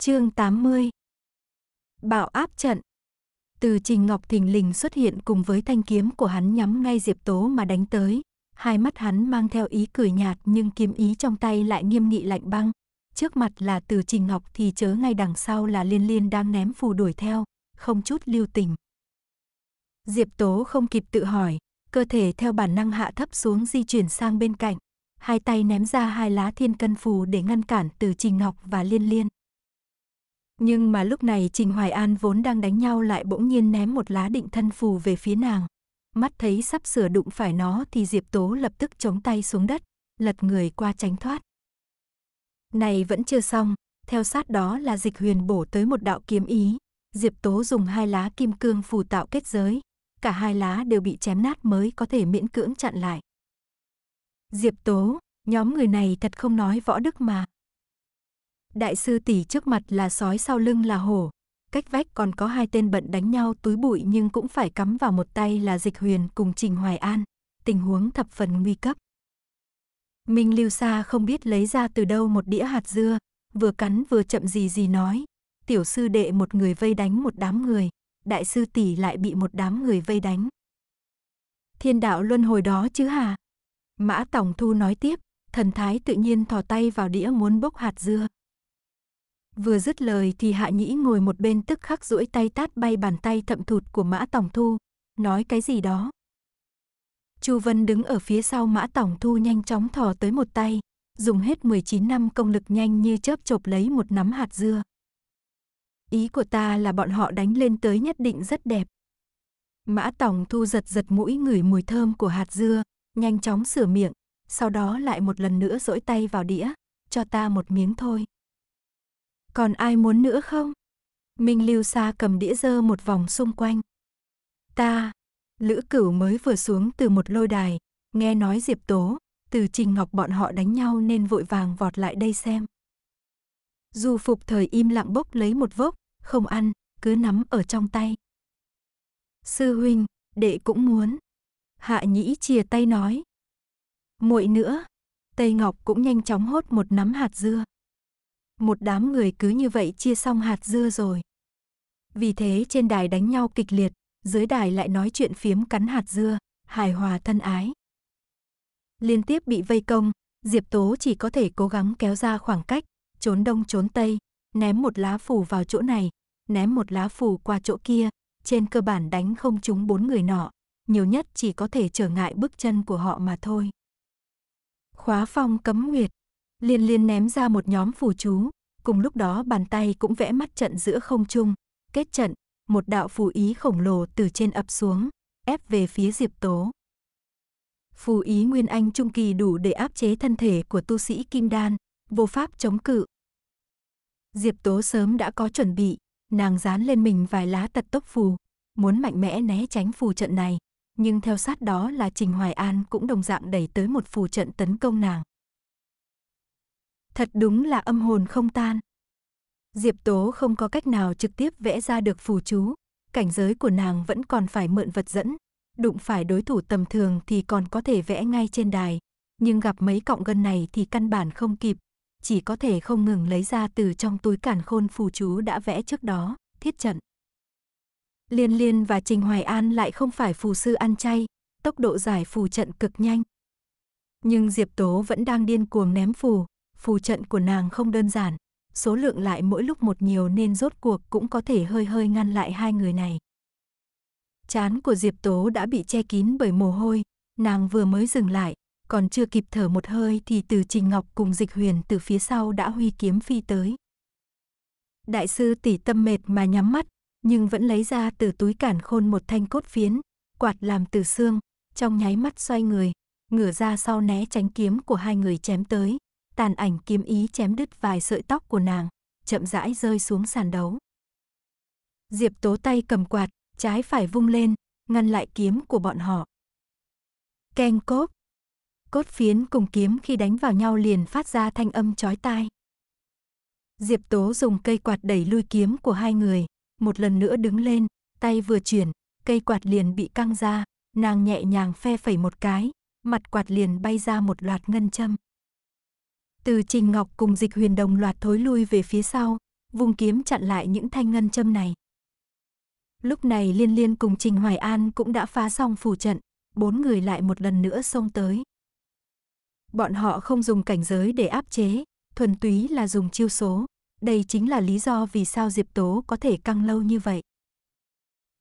Chương 80 Bạo áp trận Từ Trình Ngọc thình lình xuất hiện cùng với thanh kiếm của hắn nhắm ngay Diệp Tố mà đánh tới. Hai mắt hắn mang theo ý cười nhạt nhưng kiếm ý trong tay lại nghiêm nghị lạnh băng. Trước mặt là Từ Trình Ngọc thì chớ ngay đằng sau là Liên Liên đang ném phù đuổi theo, không chút lưu tình. Diệp Tố không kịp tự hỏi, cơ thể theo bản năng hạ thấp xuống di chuyển sang bên cạnh. Hai tay ném ra hai lá thiên cân phù để ngăn cản Từ Trình Ngọc và Liên Liên. Nhưng mà lúc này Trình Hoài An vốn đang đánh nhau lại bỗng nhiên ném một lá định thân phù về phía nàng. Mắt thấy sắp sửa đụng phải nó thì Diệp Tố lập tức chống tay xuống đất, lật người qua tránh thoát. Này vẫn chưa xong, theo sát đó là dịch huyền bổ tới một đạo kiếm ý. Diệp Tố dùng hai lá kim cương phù tạo kết giới, cả hai lá đều bị chém nát mới có thể miễn cưỡng chặn lại. Diệp Tố, nhóm người này thật không nói võ đức mà. Đại sư tỷ trước mặt là sói sau lưng là hổ. Cách vách còn có hai tên bận đánh nhau túi bụi nhưng cũng phải cắm vào một tay là Dịch Huyền cùng Trình Hoài An. Tình huống thập phần nguy cấp. Minh Lưu Sa không biết lấy ra từ đâu một đĩa hạt dưa, vừa cắn vừa chậm gì gì nói. Tiểu sư đệ một người vây đánh một đám người, đại sư tỷ lại bị một đám người vây đánh. Thiên đạo luân hồi đó chứ hả? Mã Tổng Thu nói tiếp, thần thái tự nhiên thò tay vào đĩa muốn bốc hạt dưa. Vừa dứt lời thì Hạ Nhĩ ngồi một bên tức khắc duỗi tay tát bay bàn tay thậm thụt của Mã Tổng Thu, nói cái gì đó. Chu Vân đứng ở phía sau Mã Tổng Thu nhanh chóng thò tới một tay, dùng hết 19 năm công lực nhanh như chớp chộp lấy một nắm hạt dưa. Ý của ta là bọn họ đánh lên tới nhất định rất đẹp. Mã Tổng Thu giật giật mũi ngửi mùi thơm của hạt dưa, nhanh chóng sửa miệng, sau đó lại một lần nữa dỗi tay vào đĩa, cho ta một miếng thôi. Còn ai muốn nữa không? Minh Lưu Sa cầm đĩa dơ một vòng xung quanh. Ta, Lữ Cửu mới vừa xuống từ một lôi đài, nghe nói Diệp Tố, từ Trình Ngọc bọn họ đánh nhau nên vội vàng vọt lại đây xem. dù phục thời im lặng bốc lấy một vốc, không ăn, cứ nắm ở trong tay. Sư huynh, đệ cũng muốn. Hạ nhĩ chìa tay nói. muội nữa, Tây Ngọc cũng nhanh chóng hốt một nắm hạt dưa một đám người cứ như vậy chia xong hạt dưa rồi. Vì thế trên đài đánh nhau kịch liệt, dưới đài lại nói chuyện phiếm cắn hạt dưa, hài hòa thân ái. Liên tiếp bị vây công, Diệp Tố chỉ có thể cố gắng kéo ra khoảng cách, trốn đông trốn tây, ném một lá phủ vào chỗ này, ném một lá phủ qua chỗ kia, trên cơ bản đánh không trúng bốn người nọ, nhiều nhất chỉ có thể trở ngại bước chân của họ mà thôi. Khóa phong cấm nguyệt, Liên liên ném ra một nhóm phù chú, cùng lúc đó bàn tay cũng vẽ mắt trận giữa không trung, kết trận, một đạo phù ý khổng lồ từ trên ập xuống, ép về phía Diệp Tố. Phù ý Nguyên Anh trung kỳ đủ để áp chế thân thể của tu sĩ Kim Đan, vô pháp chống cự. Diệp Tố sớm đã có chuẩn bị, nàng dán lên mình vài lá tật tốc phù, muốn mạnh mẽ né tránh phù trận này, nhưng theo sát đó là Trình Hoài An cũng đồng dạng đẩy tới một phù trận tấn công nàng. Thật đúng là âm hồn không tan. Diệp Tố không có cách nào trực tiếp vẽ ra được phù chú, cảnh giới của nàng vẫn còn phải mượn vật dẫn, đụng phải đối thủ tầm thường thì còn có thể vẽ ngay trên đài, nhưng gặp mấy cọng gân này thì căn bản không kịp, chỉ có thể không ngừng lấy ra từ trong túi cản khôn phù chú đã vẽ trước đó, thiết trận. Liên Liên và Trình Hoài An lại không phải phù sư ăn chay, tốc độ giải phù trận cực nhanh. Nhưng Diệp Tố vẫn đang điên cuồng ném phù, phù trận của nàng không đơn giản, số lượng lại mỗi lúc một nhiều nên rốt cuộc cũng có thể hơi hơi ngăn lại hai người này. Chán của Diệp Tố đã bị che kín bởi mồ hôi, nàng vừa mới dừng lại, còn chưa kịp thở một hơi thì từ Trình Ngọc cùng Dịch Huyền từ phía sau đã huy kiếm phi tới. Đại sư tỉ tâm mệt mà nhắm mắt, nhưng vẫn lấy ra từ túi cản khôn một thanh cốt phiến, quạt làm từ xương, trong nháy mắt xoay người, ngửa ra sau né tránh kiếm của hai người chém tới tàn ảnh kiếm ý chém đứt vài sợi tóc của nàng, chậm rãi rơi xuống sàn đấu. Diệp Tố tay cầm quạt, trái phải vung lên, ngăn lại kiếm của bọn họ. Keng cốp. Cốt phiến cùng kiếm khi đánh vào nhau liền phát ra thanh âm chói tai. Diệp Tố dùng cây quạt đẩy lui kiếm của hai người, một lần nữa đứng lên, tay vừa chuyển, cây quạt liền bị căng ra, nàng nhẹ nhàng phe phẩy một cái, mặt quạt liền bay ra một loạt ngân châm. Từ Trình Ngọc cùng Dịch Huyền đồng loạt thối lui về phía sau, vùng kiếm chặn lại những thanh ngân châm này. Lúc này Liên Liên cùng Trình Hoài An cũng đã phá xong phù trận, bốn người lại một lần nữa xông tới. Bọn họ không dùng cảnh giới để áp chế, thuần túy là dùng chiêu số. Đây chính là lý do vì sao Diệp Tố có thể căng lâu như vậy.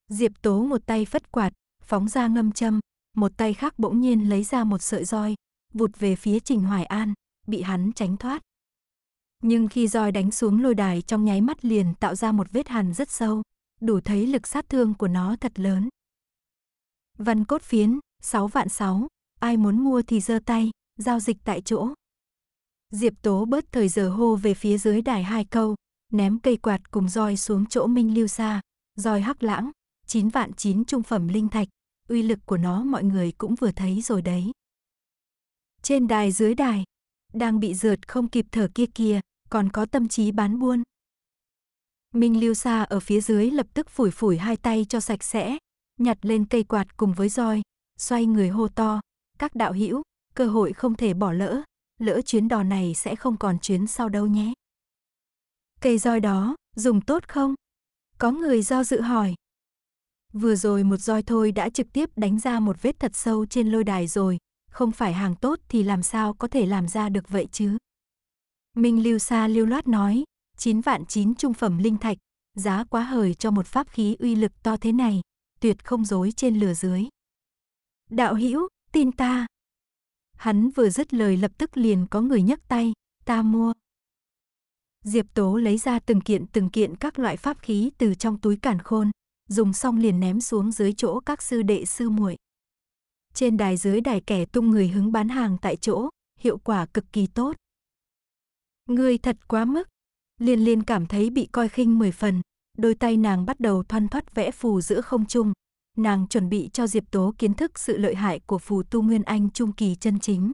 Diệp Tố một tay phất quạt, phóng ra ngâm châm, một tay khác bỗng nhiên lấy ra một sợi roi, vụt về phía Trình Hoài An bị hắn tránh thoát. Nhưng khi roi đánh xuống lôi đài trong nháy mắt liền tạo ra một vết hằn rất sâu, đủ thấy lực sát thương của nó thật lớn. Văn cốt phiến, 6 vạn 6, ai muốn mua thì giơ tay, giao dịch tại chỗ. Diệp Tố bớt thời giờ hô về phía dưới đài hai câu, ném cây quạt cùng roi xuống chỗ Minh Lưu Sa. roi hắc lãng, 9 vạn 9 trung phẩm linh thạch, uy lực của nó mọi người cũng vừa thấy rồi đấy. Trên đài dưới đài, đang bị rượt không kịp thở kia kia, còn có tâm trí bán buôn. Minh Lưu Sa ở phía dưới lập tức phủi phủi hai tay cho sạch sẽ, nhặt lên cây quạt cùng với roi, xoay người hô to, các đạo hữu, cơ hội không thể bỏ lỡ, lỡ chuyến đò này sẽ không còn chuyến sau đâu nhé. Cây roi đó, dùng tốt không? Có người do dự hỏi. Vừa rồi một roi thôi đã trực tiếp đánh ra một vết thật sâu trên lôi đài rồi, không phải hàng tốt thì làm sao có thể làm ra được vậy chứ? Minh Lưu Sa lưu loát nói, 9 vạn 9 trung phẩm linh thạch, giá quá hời cho một pháp khí uy lực to thế này, tuyệt không dối trên lửa dưới. Đạo hữu tin ta. Hắn vừa dứt lời lập tức liền có người nhấc tay, ta mua. Diệp Tố lấy ra từng kiện từng kiện các loại pháp khí từ trong túi cản khôn, dùng xong liền ném xuống dưới chỗ các sư đệ sư muội trên đài dưới đài kẻ tung người hứng bán hàng tại chỗ, hiệu quả cực kỳ tốt. Người thật quá mức. Liên liên cảm thấy bị coi khinh mười phần, đôi tay nàng bắt đầu thoăn thoắt vẽ phù giữa không trung. Nàng chuẩn bị cho Diệp Tố kiến thức sự lợi hại của phù tu Nguyên Anh trung kỳ chân chính.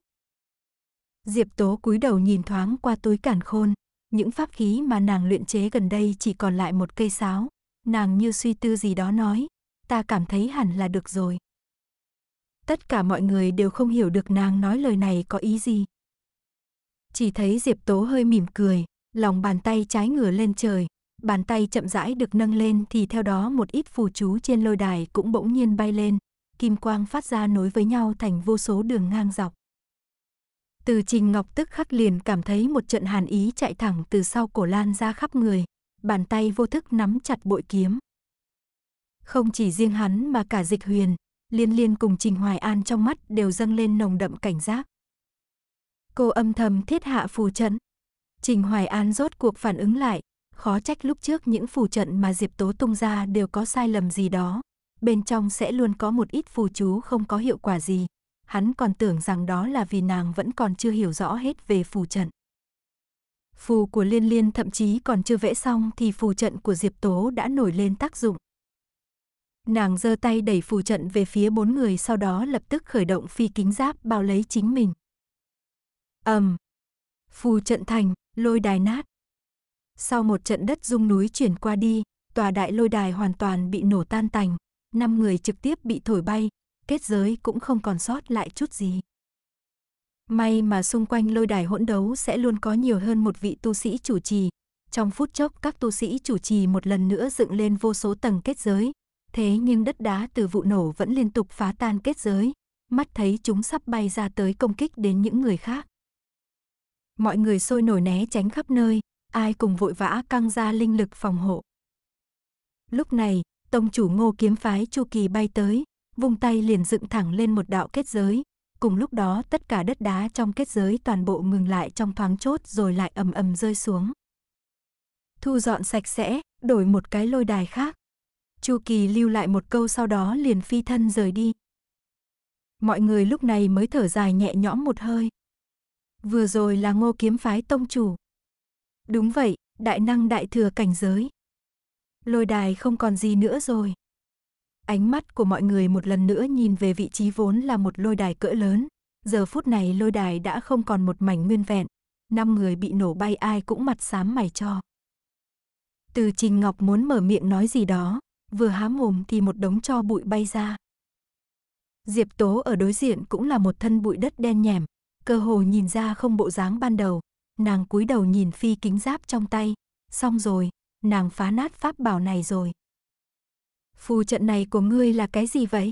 Diệp Tố cúi đầu nhìn thoáng qua túi cản khôn, những pháp khí mà nàng luyện chế gần đây chỉ còn lại một cây sáo. Nàng như suy tư gì đó nói, ta cảm thấy hẳn là được rồi. Tất cả mọi người đều không hiểu được nàng nói lời này có ý gì. Chỉ thấy Diệp Tố hơi mỉm cười, lòng bàn tay trái ngửa lên trời, bàn tay chậm rãi được nâng lên thì theo đó một ít phù chú trên lôi đài cũng bỗng nhiên bay lên, kim quang phát ra nối với nhau thành vô số đường ngang dọc. Từ Trình Ngọc tức khắc liền cảm thấy một trận hàn ý chạy thẳng từ sau cổ lan ra khắp người, bàn tay vô thức nắm chặt bội kiếm. Không chỉ riêng hắn mà cả dịch huyền, Liên Liên cùng Trình Hoài An trong mắt đều dâng lên nồng đậm cảnh giác. Cô âm thầm thiết hạ phù trận. Trình Hoài An rốt cuộc phản ứng lại, khó trách lúc trước những phù trận mà Diệp Tố tung ra đều có sai lầm gì đó. Bên trong sẽ luôn có một ít phù chú không có hiệu quả gì. Hắn còn tưởng rằng đó là vì nàng vẫn còn chưa hiểu rõ hết về phù trận. Phù của Liên Liên thậm chí còn chưa vẽ xong thì phù trận của Diệp Tố đã nổi lên tác dụng. Nàng giơ tay đẩy phù trận về phía bốn người sau đó lập tức khởi động phi kính giáp bao lấy chính mình. ầm, um, Phù trận thành, lôi đài nát. Sau một trận đất rung núi chuyển qua đi, tòa đại lôi đài hoàn toàn bị nổ tan tành. Năm người trực tiếp bị thổi bay, kết giới cũng không còn sót lại chút gì. May mà xung quanh lôi đài hỗn đấu sẽ luôn có nhiều hơn một vị tu sĩ chủ trì. Trong phút chốc các tu sĩ chủ trì một lần nữa dựng lên vô số tầng kết giới, thế nhưng đất đá từ vụ nổ vẫn liên tục phá tan kết giới, mắt thấy chúng sắp bay ra tới công kích đến những người khác. Mọi người sôi nổi né tránh khắp nơi, ai cùng vội vã căng ra linh lực phòng hộ. Lúc này, tông chủ Ngô kiếm phái Chu Kỳ bay tới, vung tay liền dựng thẳng lên một đạo kết giới, cùng lúc đó tất cả đất đá trong kết giới toàn bộ ngừng lại trong thoáng chốt rồi lại ầm ầm rơi xuống. Thu dọn sạch sẽ, đổi một cái lôi đài khác. Chu Kỳ lưu lại một câu sau đó liền phi thân rời đi. Mọi người lúc này mới thở dài nhẹ nhõm một hơi. Vừa rồi là ngô kiếm phái tông chủ. Đúng vậy, đại năng đại thừa cảnh giới. Lôi đài không còn gì nữa rồi. Ánh mắt của mọi người một lần nữa nhìn về vị trí vốn là một lôi đài cỡ lớn. Giờ phút này lôi đài đã không còn một mảnh nguyên vẹn. Năm người bị nổ bay ai cũng mặt xám mày cho. Từ Trình Ngọc muốn mở miệng nói gì đó, vừa há mồm thì một đống cho bụi bay ra. Diệp Tố ở đối diện cũng là một thân bụi đất đen nhèm, cơ hồ nhìn ra không bộ dáng ban đầu. Nàng cúi đầu nhìn phi kính giáp trong tay, xong rồi, nàng phá nát pháp bảo này rồi. Phù trận này của ngươi là cái gì vậy?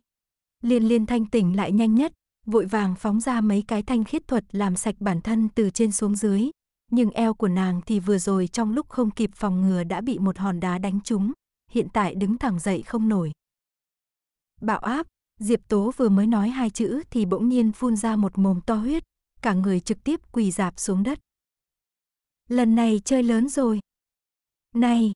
Liên liên thanh tỉnh lại nhanh nhất, vội vàng phóng ra mấy cái thanh khiết thuật làm sạch bản thân từ trên xuống dưới. Nhưng eo của nàng thì vừa rồi trong lúc không kịp phòng ngừa đã bị một hòn đá đánh trúng hiện tại đứng thẳng dậy không nổi. Bạo áp, Diệp Tố vừa mới nói hai chữ thì bỗng nhiên phun ra một mồm to huyết, cả người trực tiếp quỳ dạp xuống đất. Lần này chơi lớn rồi. Này,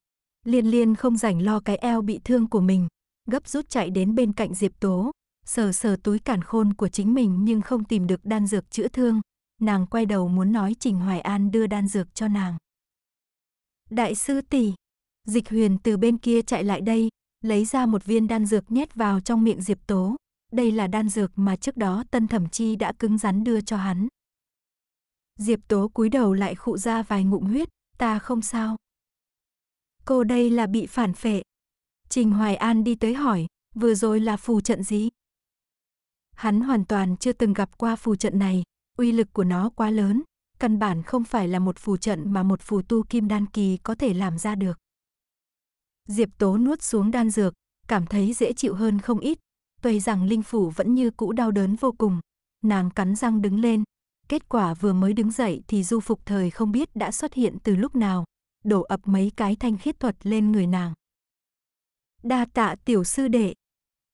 liên liên không rảnh lo cái eo bị thương của mình, gấp rút chạy đến bên cạnh Diệp Tố, sờ sờ túi cản khôn của chính mình nhưng không tìm được đan dược chữa thương, nàng quay đầu muốn nói Trình Hoài An đưa đan dược cho nàng. Đại sư tỷ, Dịch huyền từ bên kia chạy lại đây, lấy ra một viên đan dược nhét vào trong miệng Diệp Tố. Đây là đan dược mà trước đó Tân Thẩm Chi đã cứng rắn đưa cho hắn. Diệp Tố cúi đầu lại khụ ra vài ngụm huyết, ta không sao. Cô đây là bị phản phệ. Trình Hoài An đi tới hỏi, vừa rồi là phù trận gì? Hắn hoàn toàn chưa từng gặp qua phù trận này, uy lực của nó quá lớn, căn bản không phải là một phù trận mà một phù tu kim đan kỳ có thể làm ra được. Diệp Tố nuốt xuống đan dược, cảm thấy dễ chịu hơn không ít. Tuy rằng linh phủ vẫn như cũ đau đớn vô cùng, nàng cắn răng đứng lên. Kết quả vừa mới đứng dậy thì du phục thời không biết đã xuất hiện từ lúc nào, đổ ập mấy cái thanh khiết thuật lên người nàng. Đa tạ tiểu sư đệ.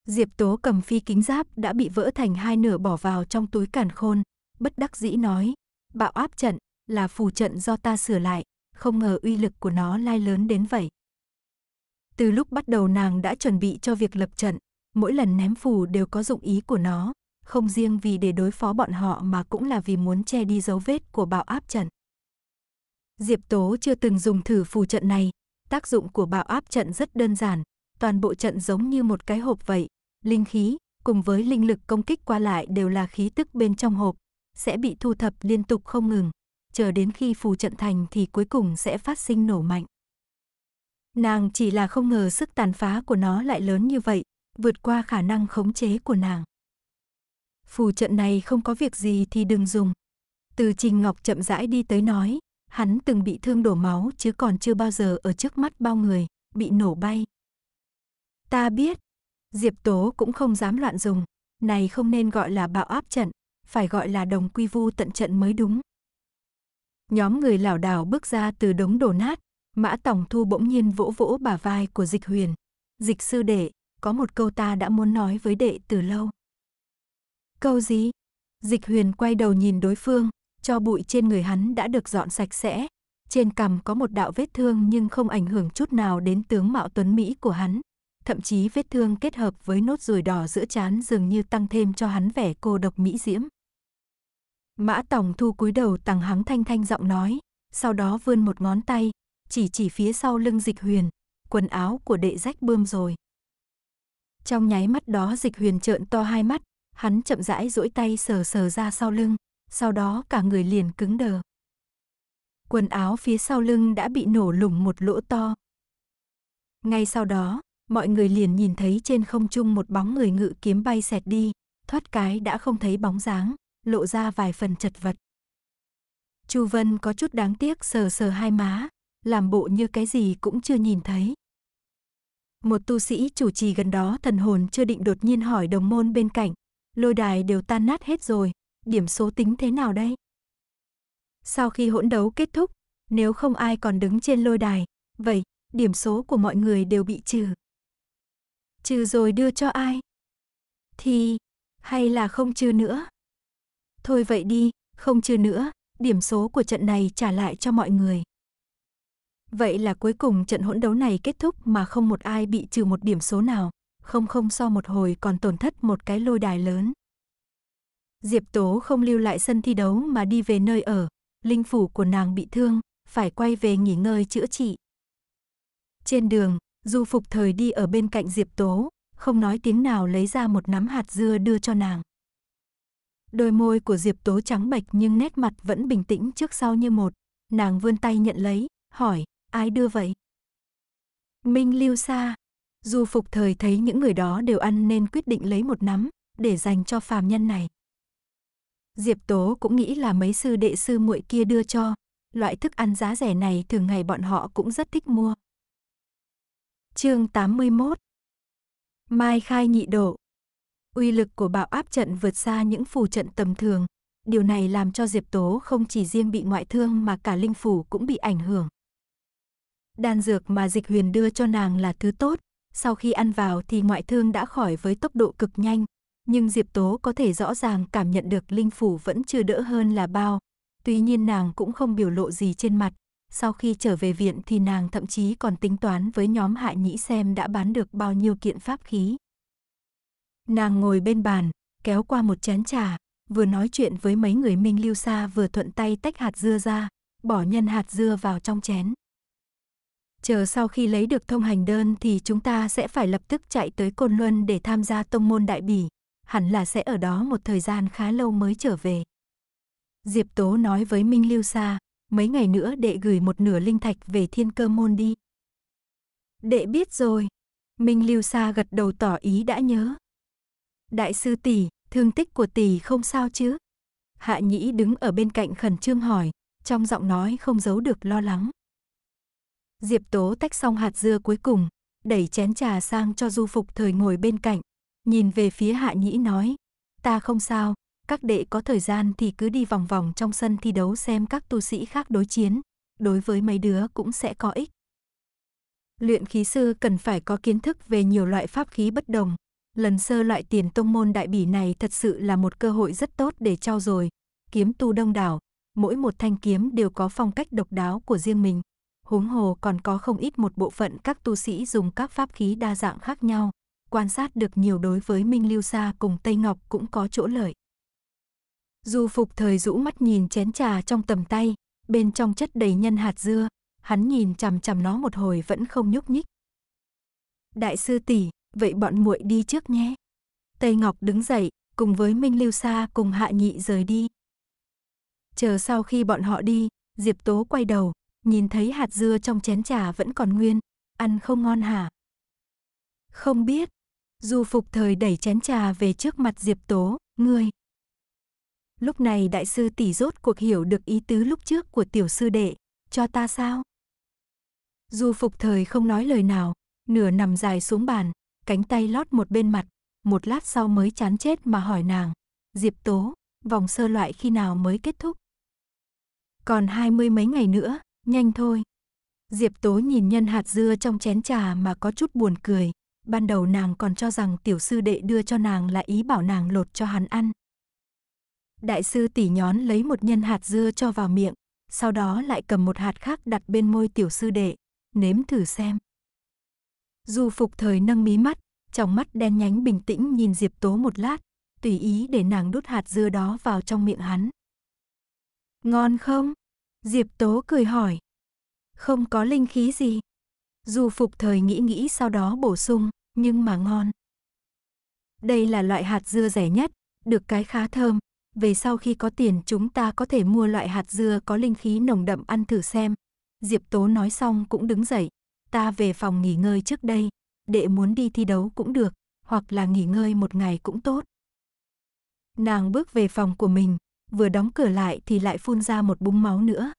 Diệp Tố cầm phi kính giáp đã bị vỡ thành hai nửa bỏ vào trong túi càn khôn, bất đắc dĩ nói, bạo áp trận là phù trận do ta sửa lại, không ngờ uy lực của nó lai lớn đến vậy. Từ lúc bắt đầu nàng đã chuẩn bị cho việc lập trận, mỗi lần ném phù đều có dụng ý của nó, không riêng vì để đối phó bọn họ mà cũng là vì muốn che đi dấu vết của bạo áp trận. Diệp Tố chưa từng dùng thử phù trận này, tác dụng của bạo áp trận rất đơn giản, toàn bộ trận giống như một cái hộp vậy, linh khí cùng với linh lực công kích qua lại đều là khí tức bên trong hộp, sẽ bị thu thập liên tục không ngừng, chờ đến khi phù trận thành thì cuối cùng sẽ phát sinh nổ mạnh. Nàng chỉ là không ngờ sức tàn phá của nó lại lớn như vậy, vượt qua khả năng khống chế của nàng. Phù trận này không có việc gì thì đừng dùng. Từ Trình Ngọc chậm rãi đi tới nói, hắn từng bị thương đổ máu chứ còn chưa bao giờ ở trước mắt bao người, bị nổ bay. Ta biết, Diệp Tố cũng không dám loạn dùng, này không nên gọi là bạo áp trận, phải gọi là đồng quy vu tận trận mới đúng. Nhóm người lảo đảo bước ra từ đống đổ nát, Mã tổng Thu bỗng nhiên vỗ vỗ bả vai của dịch huyền. Dịch sư đệ, có một câu ta đã muốn nói với đệ từ lâu. Câu gì? Dịch huyền quay đầu nhìn đối phương, cho bụi trên người hắn đã được dọn sạch sẽ. Trên cằm có một đạo vết thương nhưng không ảnh hưởng chút nào đến tướng mạo tuấn Mỹ của hắn. Thậm chí vết thương kết hợp với nốt ruồi đỏ giữa trán dường như tăng thêm cho hắn vẻ cô độc mỹ diễm. Mã tổng Thu cúi đầu tằng hắng thanh thanh giọng nói, sau đó vươn một ngón tay, chỉ chỉ phía sau lưng dịch huyền, quần áo của đệ rách bươm rồi. Trong nháy mắt đó dịch huyền trợn to hai mắt, hắn chậm rãi duỗi tay sờ sờ ra sau lưng, sau đó cả người liền cứng đờ. Quần áo phía sau lưng đã bị nổ lủng một lỗ to. Ngay sau đó, mọi người liền nhìn thấy trên không trung một bóng người ngự kiếm bay xẹt đi, thoát cái đã không thấy bóng dáng, lộ ra vài phần chật vật. Chu Vân có chút đáng tiếc sờ sờ hai má, làm bộ như cái gì cũng chưa nhìn thấy. Một tu sĩ chủ trì gần đó thần hồn chưa định đột nhiên hỏi đồng môn bên cạnh, lôi đài đều tan nát hết rồi, điểm số tính thế nào đây? Sau khi hỗn đấu kết thúc, nếu không ai còn đứng trên lôi đài, vậy điểm số của mọi người đều bị trừ. Trừ rồi đưa cho ai? Thì hay là không trừ nữa? Thôi vậy đi, không trừ nữa, điểm số của trận này trả lại cho mọi người. Vậy là cuối cùng trận hỗn đấu này kết thúc mà không một ai bị trừ một điểm số nào, không không so một hồi còn tổn thất một cái lôi đài lớn. Diệp Tố không lưu lại sân thi đấu mà đi về nơi ở, linh phủ của nàng bị thương, phải quay về nghỉ ngơi chữa trị. Trên đường, Du Phục Thời đi ở bên cạnh Diệp Tố, không nói tiếng nào lấy ra một nắm hạt dưa đưa cho nàng. Đôi môi của Diệp Tố trắng bệch nhưng nét mặt vẫn bình tĩnh trước sau như một, nàng vươn tay nhận lấy, hỏi, Ai đưa vậy? Minh lưu xa. Du phục thời thấy những người đó đều ăn nên quyết định lấy một nắm, để dành cho phàm nhân này. Diệp Tố cũng nghĩ là mấy sư đệ sư muội kia đưa cho, loại thức ăn giá rẻ này thường ngày bọn họ cũng rất thích mua. Chương 81. Mai khai nhị độ. Uy lực của bạo áp trận vượt xa những phù trận tầm thường, điều này làm cho Diệp Tố không chỉ riêng bị ngoại thương mà cả linh phủ cũng bị ảnh hưởng. Đan dược mà Dịch Huyền đưa cho nàng là thứ tốt, sau khi ăn vào thì ngoại thương đã khỏi với tốc độ cực nhanh, nhưng Diệp Tố có thể rõ ràng cảm nhận được linh phủ vẫn chưa đỡ hơn là bao. Tuy nhiên nàng cũng không biểu lộ gì trên mặt, sau khi trở về viện thì nàng thậm chí còn tính toán với nhóm hạ nhĩ xem đã bán được bao nhiêu kiện pháp khí. Nàng ngồi bên bàn, kéo qua một chén trà, vừa nói chuyện với mấy người Minh Lưu Sa vừa thuận tay tách hạt dưa ra, bỏ nhân hạt dưa vào trong chén chờ sau khi lấy được thông hành đơn thì chúng ta sẽ phải lập tức chạy tới Côn Luân để tham gia tông môn đại bỉ, hẳn là sẽ ở đó một thời gian khá lâu mới trở về. Diệp Tố nói với Minh Lưu Sa, mấy ngày nữa đệ gửi một nửa linh thạch về thiên cơ môn đi. Đệ biết rồi. Minh Lưu Sa gật đầu tỏ ý đã nhớ. Đại sư tỷ, thương tích của tỷ không sao chứ? Hạ Nhĩ đứng ở bên cạnh khẩn trương hỏi, trong giọng nói không giấu được lo lắng. Diệp Tố tách xong hạt dưa cuối cùng, đẩy chén trà sang cho Du Phục thời ngồi bên cạnh, nhìn về phía Hạ Nhĩ nói, ta không sao, các đệ có thời gian thì cứ đi vòng vòng trong sân thi đấu xem các tu sĩ khác đối chiến, đối với mấy đứa cũng sẽ có ích. Luyện khí sư cần phải có kiến thức về nhiều loại pháp khí bất đồng. Lần sơ loại tiền tông môn đại bỉ này thật sự là một cơ hội rất tốt để trao dồi. Kiếm tu đông đảo, mỗi một thanh kiếm đều có phong cách độc đáo của riêng mình huống hồ còn có không ít một bộ phận các tu sĩ dùng các pháp khí đa dạng khác nhau, quan sát được nhiều đối với Minh Lưu Sa cùng Tây Ngọc cũng có chỗ lợi. Du phục thời rũ mắt nhìn chén trà trong tầm tay, bên trong chất đầy nhân hạt dưa, hắn nhìn chằm chằm nó một hồi vẫn không nhúc nhích. Đại sư tỷ, vậy bọn muội đi trước nhé. Tây Ngọc đứng dậy, cùng với Minh Lưu Sa cùng Hạ Nhị rời đi. Chờ sau khi bọn họ đi, Diệp Tố quay đầu, Nhìn thấy hạt dưa trong chén trà vẫn còn nguyên, ăn không ngon hả? Không biết. Du phục thời đẩy chén trà về trước mặt Diệp Tố, ngươi. Lúc này đại sư tỷ rốt cuộc hiểu được ý tứ lúc trước của tiểu sư đệ, cho ta sao? Du phục thời không nói lời nào, nửa nằm dài xuống bàn, cánh tay lót một bên mặt, một lát sau mới chán chết mà hỏi nàng. Diệp Tố, vòng sơ loại khi nào mới kết thúc? Còn hai mươi mấy ngày nữa, Nhanh thôi. Diệp Tố nhìn nhân hạt dưa trong chén trà mà có chút buồn cười. Ban đầu nàng còn cho rằng tiểu sư đệ đưa cho nàng là ý bảo nàng lột cho hắn ăn. Đại sư tỷ nhón lấy một nhân hạt dưa cho vào miệng, sau đó lại cầm một hạt khác đặt bên môi tiểu sư đệ, nếm thử xem. Du phục thời nâng mí mắt, trong mắt đen nhánh bình tĩnh nhìn Diệp Tố một lát, tùy ý để nàng đút hạt dưa đó vào trong miệng hắn. Ngon không? Diệp Tố cười hỏi. Không có linh khí gì. Dù phục thời nghĩ nghĩ sau đó bổ sung, nhưng mà ngon. Đây là loại hạt dưa rẻ nhất, được cái khá thơm. Về sau khi có tiền chúng ta có thể mua loại hạt dưa có linh khí nồng đậm ăn thử xem. Diệp Tố nói xong cũng đứng dậy. Ta về phòng nghỉ ngơi trước đây. Đệ muốn đi thi đấu cũng được, hoặc là nghỉ ngơi một ngày cũng tốt. Nàng bước về phòng của mình, vừa đóng cửa lại thì lại phun ra một búng máu nữa.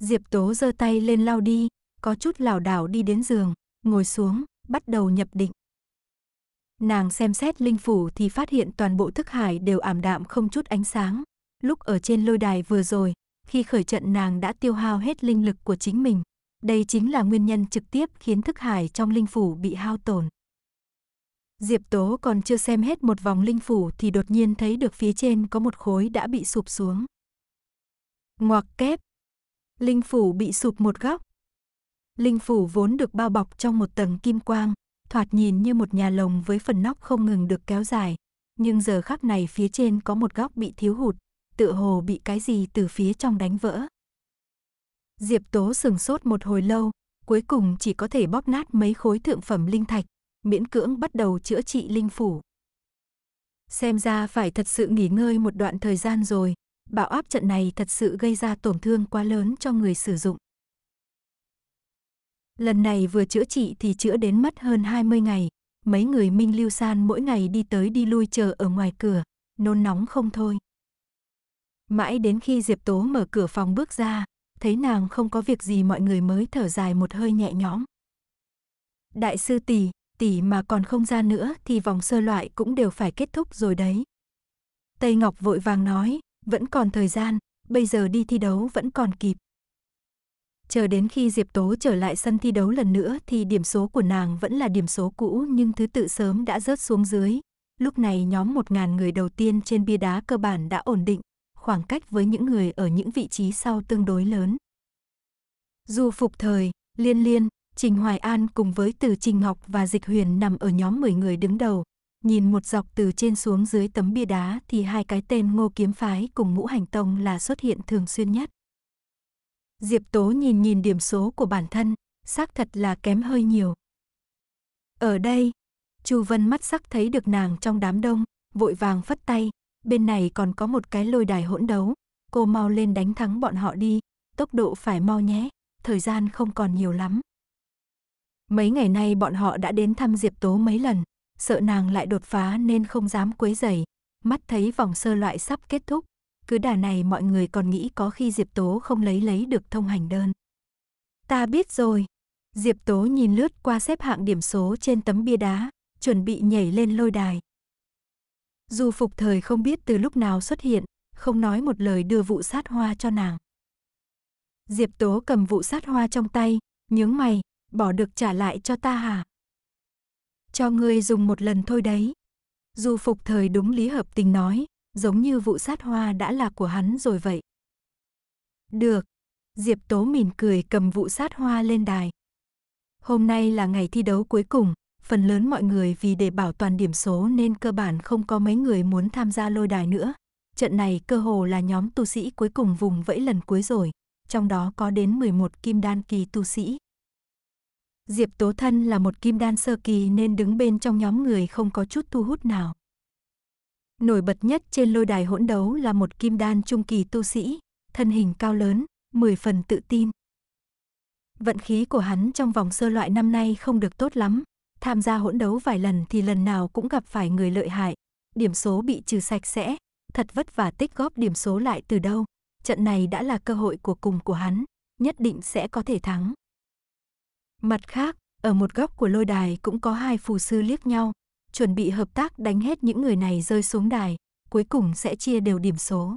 Diệp Tố giơ tay lên lau đi, có chút lảo đảo đi đến giường, ngồi xuống, bắt đầu nhập định. Nàng xem xét linh phủ thì phát hiện toàn bộ thức hải đều ảm đạm không chút ánh sáng. Lúc ở trên lôi đài vừa rồi, khi khởi trận nàng đã tiêu hao hết linh lực của chính mình. Đây chính là nguyên nhân trực tiếp khiến thức hải trong linh phủ bị hao tổn. Diệp Tố còn chưa xem hết một vòng linh phủ thì đột nhiên thấy được phía trên có một khối đã bị sụp xuống. Ngoặc kép. Linh phủ bị sụp một góc. Linh phủ vốn được bao bọc trong một tầng kim quang, thoạt nhìn như một nhà lồng với phần nóc không ngừng được kéo dài. Nhưng giờ khắc này phía trên có một góc bị thiếu hụt, tựa hồ bị cái gì từ phía trong đánh vỡ. Diệp Tố sừng sốt một hồi lâu, cuối cùng chỉ có thể bóp nát mấy khối thượng phẩm linh thạch, miễn cưỡng bắt đầu chữa trị linh phủ. Xem ra phải thật sự nghỉ ngơi một đoạn thời gian rồi, bạo áp trận này thật sự gây ra tổn thương quá lớn cho người sử dụng. Lần này vừa chữa trị thì chữa đến mất hơn 20 ngày, mấy người Minh Lưu San mỗi ngày đi tới đi lui chờ ở ngoài cửa, nôn nóng không thôi. Mãi đến khi Diệp Tố mở cửa phòng bước ra, thấy nàng không có việc gì mọi người mới thở dài một hơi nhẹ nhõm. Đại sư tỷ, tỷ mà còn không ra nữa thì vòng sơ loại cũng đều phải kết thúc rồi đấy. Tây Ngọc vội vàng nói, vẫn còn thời gian, bây giờ đi thi đấu vẫn còn kịp. Chờ đến khi Diệp Tố trở lại sân thi đấu lần nữa thì điểm số của nàng vẫn là điểm số cũ nhưng thứ tự sớm đã rớt xuống dưới. Lúc này nhóm 1.000 người đầu tiên trên bia đá cơ bản đã ổn định, khoảng cách với những người ở những vị trí sau tương đối lớn. Du phục thời, liên liên, Trình Hoài An cùng với Từ Trình Ngọc và Dịch Huyền nằm ở nhóm 10 người đứng đầu. Nhìn một dọc từ trên xuống dưới tấm bia đá thì hai cái tên Ngô Kiếm Phái cùng Ngũ Hành Tông là xuất hiện thường xuyên nhất. Diệp Tố nhìn nhìn điểm số của bản thân, xác thật là kém hơi nhiều. Ở đây, Chu Vân mắt sắc thấy được nàng trong đám đông, vội vàng phất tay, bên này còn có một cái lôi đài hỗn đấu, cô mau lên đánh thắng bọn họ đi, tốc độ phải mau nhé, thời gian không còn nhiều lắm. Mấy ngày nay bọn họ đã đến thăm Diệp Tố mấy lần, sợ nàng lại đột phá nên không dám quấy rầy. Mắt thấy vòng sơ loại sắp kết thúc, cứ đà này mọi người còn nghĩ có khi Diệp Tố không lấy lấy được thông hành đơn. Ta biết rồi. Diệp Tố nhìn lướt qua xếp hạng điểm số trên tấm bia đá, chuẩn bị nhảy lên lôi đài. Dù phục thời không biết từ lúc nào xuất hiện, không nói một lời đưa vụ sát hoa cho nàng. Diệp Tố cầm vụ sát hoa trong tay, nhướng mày, bỏ được trả lại cho ta hả? Cho ngươi dùng một lần thôi đấy. Du phục thời đúng lý hợp tình nói, giống như vụ sát hoa đã là của hắn rồi vậy. Được. Diệp Tố mỉm cười cầm vụ sát hoa lên đài. Hôm nay là ngày thi đấu cuối cùng, phần lớn mọi người vì để bảo toàn điểm số nên cơ bản không có mấy người muốn tham gia lôi đài nữa. Trận này cơ hồ là nhóm tu sĩ cuối cùng vùng vẫy lần cuối rồi, trong đó có đến 11 kim đan kỳ tu sĩ. Diệp Tố Thân là một kim đan sơ kỳ nên đứng bên trong nhóm người không có chút thu hút nào. Nổi bật nhất trên lôi đài hỗn đấu là một kim đan trung kỳ tu sĩ, thân hình cao lớn, mười phần tự tin. Vận khí của hắn trong vòng sơ loại năm nay không được tốt lắm, tham gia hỗn đấu vài lần thì lần nào cũng gặp phải người lợi hại, điểm số bị trừ sạch sẽ, thật vất vả tích góp điểm số lại từ đâu, trận này đã là cơ hội của cùng của hắn, nhất định sẽ có thể thắng. Mặt khác, ở một góc của lôi đài cũng có hai phù sư liếc nhau, chuẩn bị hợp tác đánh hết những người này rơi xuống đài, cuối cùng sẽ chia đều điểm số.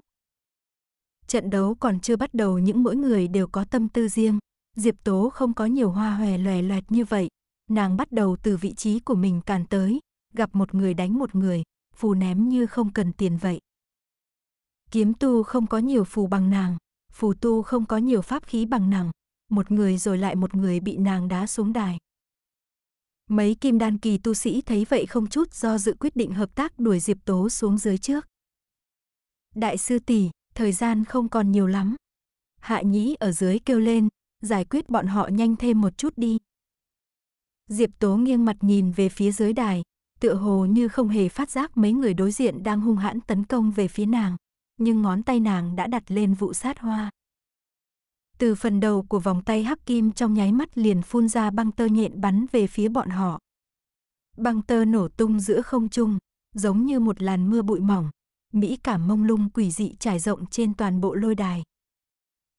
Trận đấu còn chưa bắt đầu những mỗi người đều có tâm tư riêng, Diệp Tố không có nhiều hoa hòe lòe loẹt như vậy, nàng bắt đầu từ vị trí của mình càn tới, gặp một người đánh một người, phù ném như không cần tiền vậy. Kiếm tu không có nhiều phù bằng nàng, phù tu không có nhiều pháp khí bằng nàng, một người rồi lại một người bị nàng đá xuống đài. Mấy kim đan kỳ tu sĩ thấy vậy không chút do dự quyết định hợp tác đuổi Diệp Tố xuống dưới trước. Đại sư tỷ, thời gian không còn nhiều lắm. Hạ nhĩ ở dưới kêu lên, giải quyết bọn họ nhanh thêm một chút đi. Diệp Tố nghiêng mặt nhìn về phía dưới đài, tựa hồ như không hề phát giác mấy người đối diện đang hung hãn tấn công về phía nàng, nhưng ngón tay nàng đã đặt lên vụ sát hoa. Từ phần đầu của vòng tay hắc kim trong nháy mắt liền phun ra băng tơ nhện bắn về phía bọn họ. Băng tơ nổ tung giữa không trung, giống như một làn mưa bụi mỏng, mỹ cảm mông lung quỷ dị trải rộng trên toàn bộ lôi đài.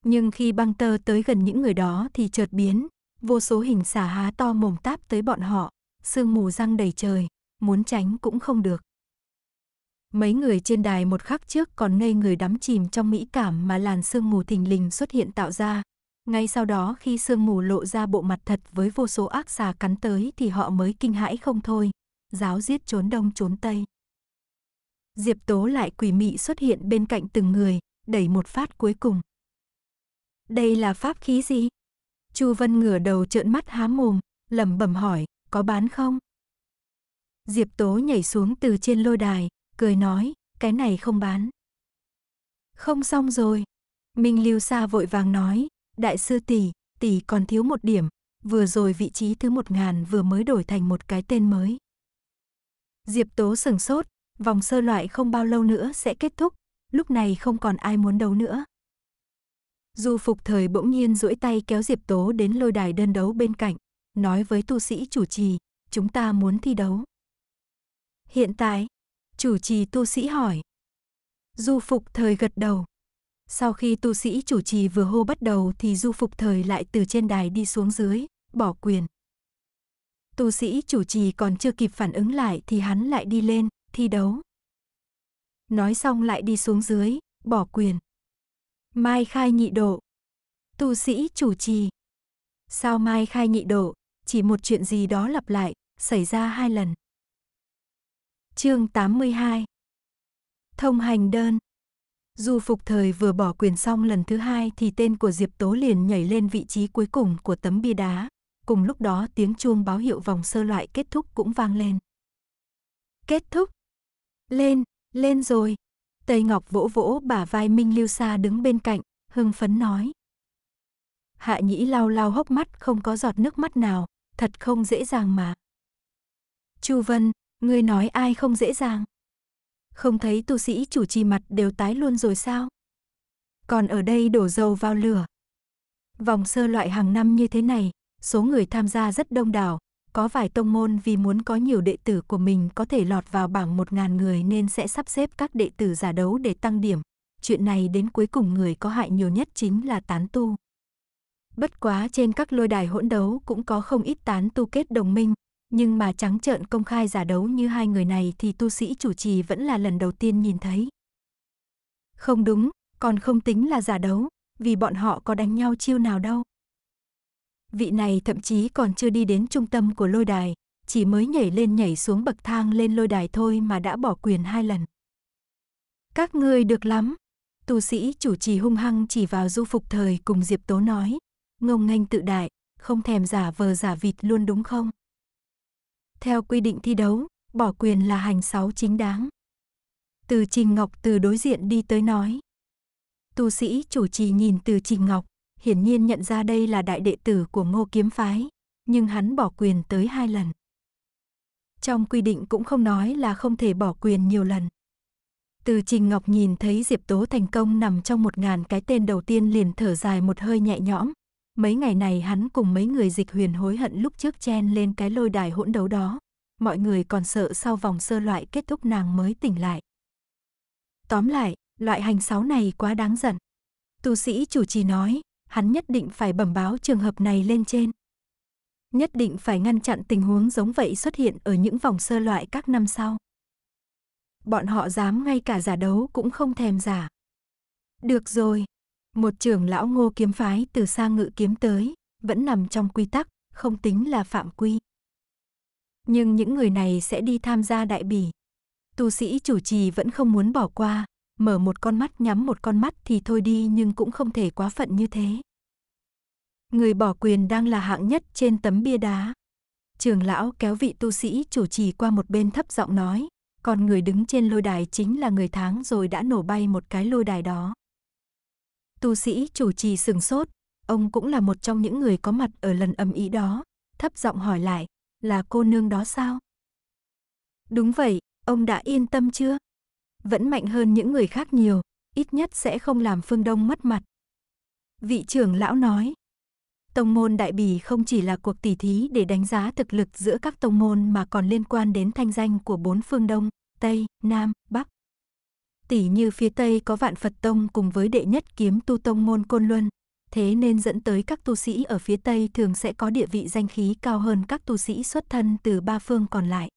Nhưng khi băng tơ tới gần những người đó thì chợt biến, vô số hình xà há to mồm táp tới bọn họ, sương mù răng đầy trời, muốn tránh cũng không được. Mấy người trên đài một khắc trước còn ngây người đắm chìm trong mỹ cảm mà làn sương mù thình lình xuất hiện tạo ra. Ngay sau đó khi sương mù lộ ra bộ mặt thật với vô số ác xà cắn tới thì họ mới kinh hãi không thôi. Giáo giết trốn đông trốn tây. Diệp Tố lại quỷ mị xuất hiện bên cạnh từng người, đẩy một phát cuối cùng. Đây là pháp khí gì? Chu Vân ngửa đầu trợn mắt há mồm, lẩm bẩm hỏi, có bán không? Diệp Tố nhảy xuống từ trên lôi đài, cười nói, cái này không bán. Không xong rồi. Minh Lưu Sa vội vàng nói, đại sư tỷ, tỷ còn thiếu một điểm, vừa rồi vị trí thứ một ngàn vừa mới đổi thành một cái tên mới. Diệp Tố sừng sốt, vòng sơ loại không bao lâu nữa sẽ kết thúc, lúc này không còn ai muốn đấu nữa. Du Phục Thời bỗng nhiên duỗi tay kéo Diệp Tố đến lôi đài đơn đấu bên cạnh, nói với tu sĩ chủ trì, chúng ta muốn thi đấu. Hiện tại, Chủ trì tu sĩ hỏi. Du Phục Thời gật đầu. Sau khi tu sĩ chủ trì vừa hô bắt đầu thì Du Phục Thời lại từ trên đài đi xuống dưới, bỏ quyền. Tu sĩ chủ trì còn chưa kịp phản ứng lại thì hắn lại đi lên, thi đấu. Nói xong lại đi xuống dưới, bỏ quyền. Mai khai nhị độ. Tu sĩ chủ trì. Sao mai khai nhị độ, chỉ một chuyện gì đó lặp lại, xảy ra hai lần. Chương 82 Thông hành đơn Dù phục thời vừa bỏ quyền xong lần thứ hai thì tên của Diệp Tố liền nhảy lên vị trí cuối cùng của tấm bia đá. Cùng lúc đó tiếng chuông báo hiệu vòng sơ loại kết thúc cũng vang lên. Kết thúc! Lên, lên rồi! Tây Ngọc vỗ vỗ bả vai Minh Lưu Sa đứng bên cạnh, hưng phấn nói. Hạ nhĩ lau lau hốc mắt không có giọt nước mắt nào, thật không dễ dàng mà. Chu Vân, Ngươi nói ai không dễ dàng. Không thấy tu sĩ chủ trì mặt đều tái luôn rồi sao? Còn ở đây đổ dầu vào lửa. Vòng sơ loại hàng năm như thế này, số người tham gia rất đông đảo, có vài tông môn vì muốn có nhiều đệ tử của mình có thể lọt vào bảng 1.000 người nên sẽ sắp xếp các đệ tử giả đấu để tăng điểm. Chuyện này đến cuối cùng người có hại nhiều nhất chính là tán tu. Bất quá trên các lôi đài hỗn đấu cũng có không ít tán tu kết đồng minh, nhưng mà trắng trợn công khai giả đấu như hai người này thì tu sĩ chủ trì vẫn là lần đầu tiên nhìn thấy. Không đúng, còn không tính là giả đấu, vì bọn họ có đánh nhau chiêu nào đâu. Vị này thậm chí còn chưa đi đến trung tâm của lôi đài, chỉ mới nhảy lên nhảy xuống bậc thang lên lôi đài thôi mà đã bỏ quyền hai lần. Các ngươi được lắm. Tu sĩ chủ trì hung hăng chỉ vào du phục thời cùng Diệp Tố nói. Ngông nghênh tự đại, không thèm giả vờ giả vịt luôn đúng không? Theo quy định thi đấu, bỏ quyền là hành sáu chính đáng. Từ Trình Ngọc từ đối diện đi tới nói. Tu sĩ chủ trì nhìn từ Trình Ngọc, hiển nhiên nhận ra đây là đại đệ tử của ngô kiếm phái, nhưng hắn bỏ quyền tới hai lần. Trong quy định cũng không nói là không thể bỏ quyền nhiều lần. Từ Trình Ngọc nhìn thấy Diệp Tố thành công nằm trong một ngàn cái tên đầu tiên liền thở dài một hơi nhẹ nhõm, Mấy ngày này hắn cùng mấy người dịch huyền hối hận lúc trước chen lên cái lôi đài hỗn đấu đó. Mọi người còn sợ sau vòng sơ loại kết thúc nàng mới tỉnh lại. Tóm lại, loại hành sáu này quá đáng giận. Tu sĩ chủ trì nói, hắn nhất định phải bẩm báo trường hợp này lên trên. Nhất định phải ngăn chặn tình huống giống vậy xuất hiện ở những vòng sơ loại các năm sau. Bọn họ dám ngay cả giả đấu cũng không thèm giả. Được rồi, một trưởng lão ngô kiếm phái từ xa ngự kiếm tới, vẫn nằm trong quy tắc, không tính là phạm quy. Nhưng những người này sẽ đi tham gia đại bỉ. Tu sĩ chủ trì vẫn không muốn bỏ qua, mở một con mắt nhắm một con mắt thì thôi đi nhưng cũng không thể quá phận như thế. Người bỏ quyền đang là hạng nhất trên tấm bia đá. Trường lão kéo vị tu sĩ chủ trì qua một bên thấp giọng nói, còn người đứng trên lôi đài chính là người tháng rồi đã nổ bay một cái lôi đài đó. Tu sĩ chủ trì sừng sốt, ông cũng là một trong những người có mặt ở lần âm ý đó, thấp giọng hỏi lại, là cô nương đó sao? Đúng vậy, ông đã yên tâm chưa? Vẫn mạnh hơn những người khác nhiều, ít nhất sẽ không làm phương Đông mất mặt. Vị trưởng lão nói, tông môn đại bì không chỉ là cuộc tỉ thí để đánh giá thực lực giữa các tông môn mà còn liên quan đến thanh danh của bốn phương Đông, Tây, Nam, Bắc. Tỷ như phía Tây có vạn Phật Tông cùng với đệ nhất kiếm tu tông môn Côn Luân, thế nên dẫn tới các tu sĩ ở phía Tây thường sẽ có địa vị danh khí cao hơn các tu sĩ xuất thân từ ba phương còn lại.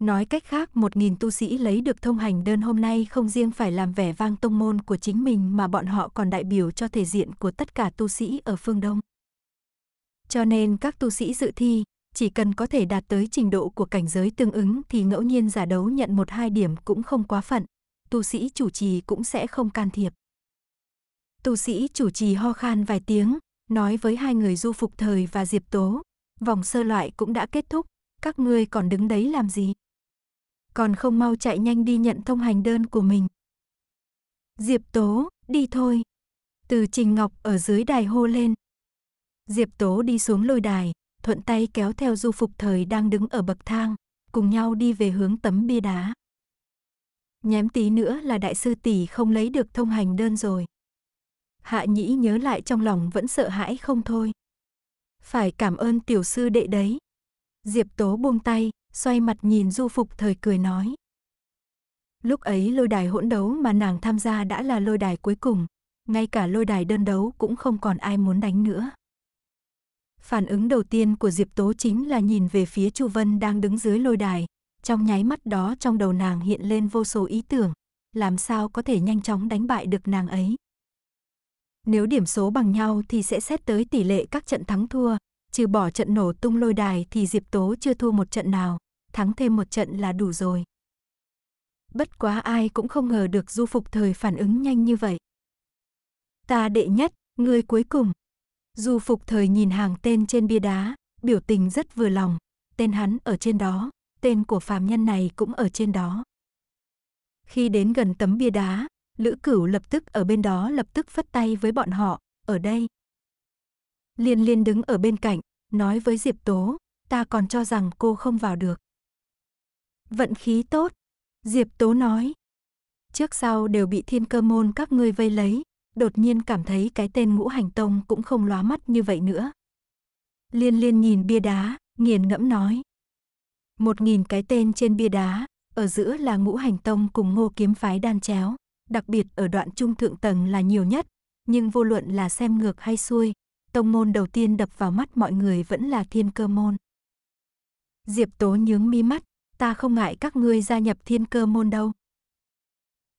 Nói cách khác, một nghìn tu sĩ lấy được thông hành đơn hôm nay không riêng phải làm vẻ vang tông môn của chính mình mà bọn họ còn đại biểu cho thể diện của tất cả tu sĩ ở phương Đông. Cho nên các tu sĩ dự thi, chỉ cần có thể đạt tới trình độ của cảnh giới tương ứng thì ngẫu nhiên giả đấu nhận một hai điểm cũng không quá phận tu sĩ chủ trì cũng sẽ không can thiệp. Tu sĩ chủ trì ho khan vài tiếng, nói với hai người du phục thời và diệp tố, vòng sơ loại cũng đã kết thúc, các ngươi còn đứng đấy làm gì? Còn không mau chạy nhanh đi nhận thông hành đơn của mình. Diệp tố, đi thôi. Từ Trình Ngọc ở dưới đài hô lên. Diệp tố đi xuống lôi đài, thuận tay kéo theo du phục thời đang đứng ở bậc thang, cùng nhau đi về hướng tấm bia đá. Nhém tí nữa là đại sư tỷ không lấy được thông hành đơn rồi. Hạ nhĩ nhớ lại trong lòng vẫn sợ hãi không thôi. Phải cảm ơn tiểu sư đệ đấy. Diệp tố buông tay, xoay mặt nhìn du phục thời cười nói. Lúc ấy lôi đài hỗn đấu mà nàng tham gia đã là lôi đài cuối cùng, ngay cả lôi đài đơn đấu cũng không còn ai muốn đánh nữa. Phản ứng đầu tiên của Diệp Tố chính là nhìn về phía Chu Vân đang đứng dưới lôi đài, trong nháy mắt đó trong đầu nàng hiện lên vô số ý tưởng, làm sao có thể nhanh chóng đánh bại được nàng ấy. Nếu điểm số bằng nhau thì sẽ xét tới tỷ lệ các trận thắng thua, trừ bỏ trận nổ tung lôi đài thì Diệp Tố chưa thua một trận nào, thắng thêm một trận là đủ rồi. Bất quá ai cũng không ngờ được du phục thời phản ứng nhanh như vậy. Ta đệ nhất, người cuối cùng. Du phục thời nhìn hàng tên trên bia đá, biểu tình rất vừa lòng, tên hắn ở trên đó, tên của phàm nhân này cũng ở trên đó. Khi đến gần tấm bia đá, Lữ Cửu lập tức ở bên đó lập tức phất tay với bọn họ, ở đây. Liên liên đứng ở bên cạnh, nói với Diệp Tố, ta còn cho rằng cô không vào được. Vận khí tốt, Diệp Tố nói. Trước sau đều bị thiên cơ môn các ngươi vây lấy, đột nhiên cảm thấy cái tên ngũ hành tông cũng không lóa mắt như vậy nữa. Liên liên nhìn bia đá, nghiền ngẫm nói. Một nghìn cái tên trên bia đá, ở giữa là ngũ hành tông cùng ngô kiếm phái đan chéo, đặc biệt ở đoạn trung thượng tầng là nhiều nhất, nhưng vô luận là xem ngược hay xuôi, tông môn đầu tiên đập vào mắt mọi người vẫn là thiên cơ môn. Diệp Tố nhướng mi mắt, ta không ngại các ngươi gia nhập thiên cơ môn đâu.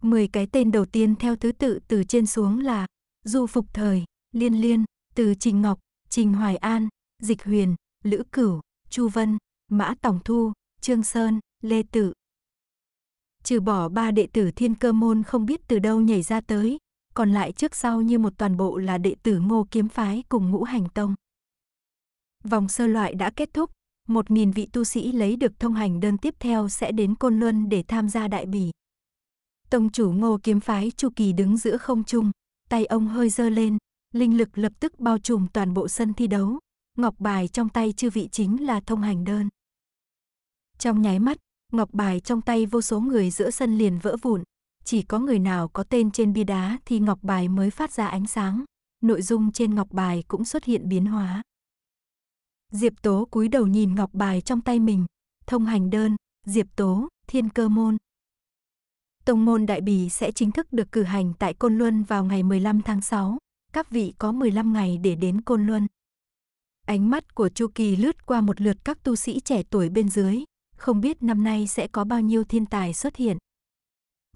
Mười cái tên đầu tiên theo thứ tự từ trên xuống là Du Phục Thời, Liên Liên, Từ Trình Ngọc, Trình Hoài An, Dịch Huyền, Lữ Cửu, Chu Vân, Mã Tòng Thu, Trương Sơn, Lê Tử. Trừ bỏ ba đệ tử thiên cơ môn không biết từ đâu nhảy ra tới, còn lại trước sau như một toàn bộ là đệ tử ngô kiếm phái cùng ngũ hành tông. Vòng sơ loại đã kết thúc, một nghìn vị tu sĩ lấy được thông hành đơn tiếp theo sẽ đến Côn Luân để tham gia đại bỉ. Tông chủ ngô kiếm phái Chu Kỳ đứng giữa không trung, tay ông hơi dơ lên, linh lực lập tức bao trùm toàn bộ sân thi đấu, ngọc bài trong tay chư vị chính là thông hành đơn. Trong nháy mắt, ngọc bài trong tay vô số người giữa sân liền vỡ vụn, chỉ có người nào có tên trên bia đá thì ngọc bài mới phát ra ánh sáng, nội dung trên ngọc bài cũng xuất hiện biến hóa. Diệp Tố cúi đầu nhìn ngọc bài trong tay mình, thông hành đơn, Diệp Tố, Thiên Cơ Môn. Tông môn Đại Bì sẽ chính thức được cử hành tại Côn Luân vào ngày 15 tháng 6. Các vị có 15 ngày để đến Côn Luân. Ánh mắt của Chu Kỳ lướt qua một lượt các tu sĩ trẻ tuổi bên dưới, không biết năm nay sẽ có bao nhiêu thiên tài xuất hiện.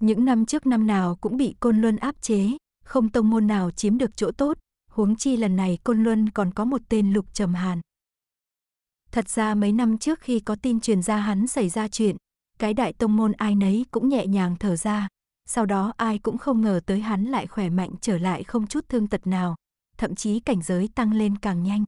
Những năm trước năm nào cũng bị Côn Luân áp chế, không tông môn nào chiếm được chỗ tốt, huống chi lần này Côn Luân còn có một tên Lục Trầm Hàn. Thật ra mấy năm trước khi có tin truyền ra hắn xảy ra chuyện, cái đại tông môn ai nấy cũng nhẹ nhàng thở ra, sau đó ai cũng không ngờ tới hắn lại khỏe mạnh trở lại không chút thương tật nào, thậm chí cảnh giới tăng lên càng nhanh.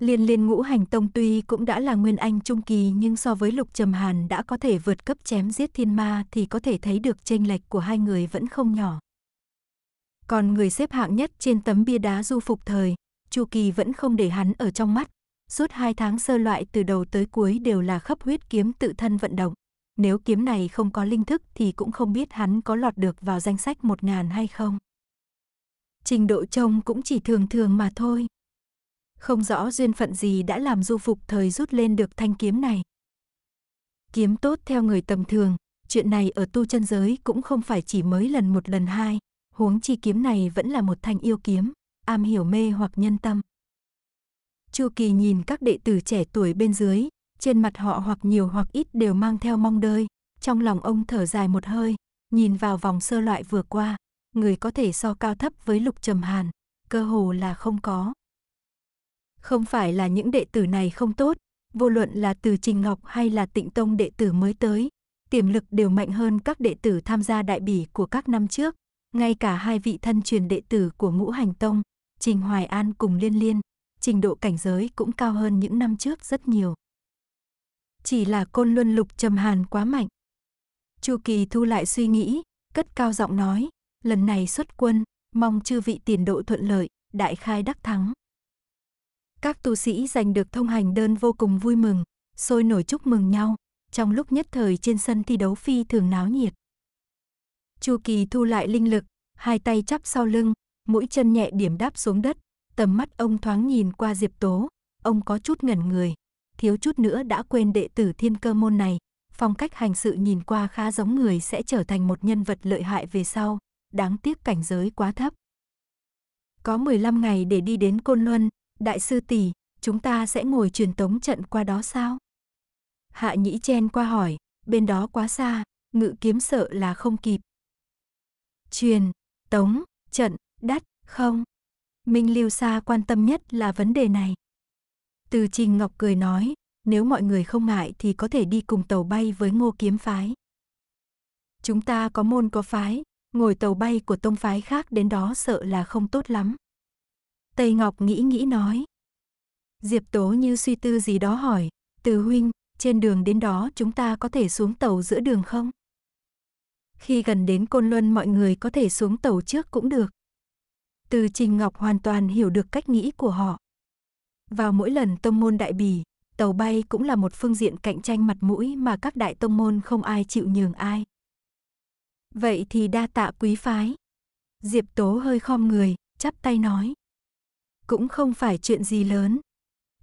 Liên liên ngũ hành tông tuy cũng đã là nguyên anh trung kỳ nhưng so với lục trầm hàn đã có thể vượt cấp chém giết thiên ma thì có thể thấy được tranh lệch của hai người vẫn không nhỏ. Còn người xếp hạng nhất trên tấm bia đá du phục thời, Chu Kỳ vẫn không để hắn ở trong mắt. Suốt hai tháng sơ loại từ đầu tới cuối đều là khắp huyết kiếm tự thân vận động. Nếu kiếm này không có linh thức thì cũng không biết hắn có lọt được vào danh sách một ngàn hay không. Trình độ trông cũng chỉ thường thường mà thôi. Không rõ duyên phận gì đã làm du phục thời rút lên được thanh kiếm này. Kiếm tốt theo người tầm thường, chuyện này ở tu chân giới cũng không phải chỉ mới lần một lần hai, huống chi kiếm này vẫn là một thanh yêu kiếm, am hiểu mê hoặc nhân tâm. Chu Kỳ nhìn các đệ tử trẻ tuổi bên dưới, trên mặt họ hoặc nhiều hoặc ít đều mang theo mong đợi, trong lòng ông thở dài một hơi, nhìn vào vòng sơ loại vừa qua, người có thể so cao thấp với Lục Trầm Hàn, cơ hồ là không có. Không phải là những đệ tử này không tốt, vô luận là từ Trình Ngọc hay là Tịnh Tông đệ tử mới tới, tiềm lực đều mạnh hơn các đệ tử tham gia đại bỉ của các năm trước, ngay cả hai vị thân truyền đệ tử của Ngũ Hành Tông, Trình Hoài An cùng Liên Liên, trình độ cảnh giới cũng cao hơn những năm trước rất nhiều. Chỉ là côn luân lục trầm hàn quá mạnh. Chu Kỳ thu lại suy nghĩ, cất cao giọng nói, lần này xuất quân, mong chư vị tiền độ thuận lợi, đại khai đắc thắng. Các tu sĩ giành được thông hành đơn vô cùng vui mừng, sôi nổi chúc mừng nhau, trong lúc nhất thời trên sân thi đấu phi thường náo nhiệt. Chu Kỳ thu lại linh lực, hai tay chắp sau lưng, mũi chân nhẹ điểm đáp xuống đất, tầm mắt ông thoáng nhìn qua Diệp Tố, ông có chút ngẩn người, thiếu chút nữa đã quên đệ tử thiên cơ môn này, phong cách hành sự nhìn qua khá giống người sẽ trở thành một nhân vật lợi hại về sau, đáng tiếc cảnh giới quá thấp. Có 15 ngày để đi đến Côn Luân, Đại sư tỷ, chúng ta sẽ ngồi truyền tống trận qua đó sao? Hạ nhĩ chen qua hỏi, bên đó quá xa, ngự kiếm sợ là không kịp. Truyền, tống, trận, đắt, không. Minh Lưu Sa quan tâm nhất là vấn đề này. Từ Trình Ngọc cười nói, nếu mọi người không ngại thì có thể đi cùng tàu bay với ngô kiếm phái. Chúng ta có môn có phái, ngồi tàu bay của tông phái khác đến đó sợ là không tốt lắm. Tây Ngọc nghĩ nghĩ nói. Diệp Tố như suy tư gì đó hỏi, Từ huynh, trên đường đến đó chúng ta có thể xuống tàu giữa đường không? Khi gần đến Côn Luân mọi người có thể xuống tàu trước cũng được. Từ Trình Ngọc hoàn toàn hiểu được cách nghĩ của họ. Vào mỗi lần tông môn đại bì tàu bay cũng là một phương diện cạnh tranh mặt mũi mà các đại tông môn không ai chịu nhường ai. Vậy thì đa tạ quý phái. Diệp Tố hơi khom người, chắp tay nói cũng không phải chuyện gì lớn.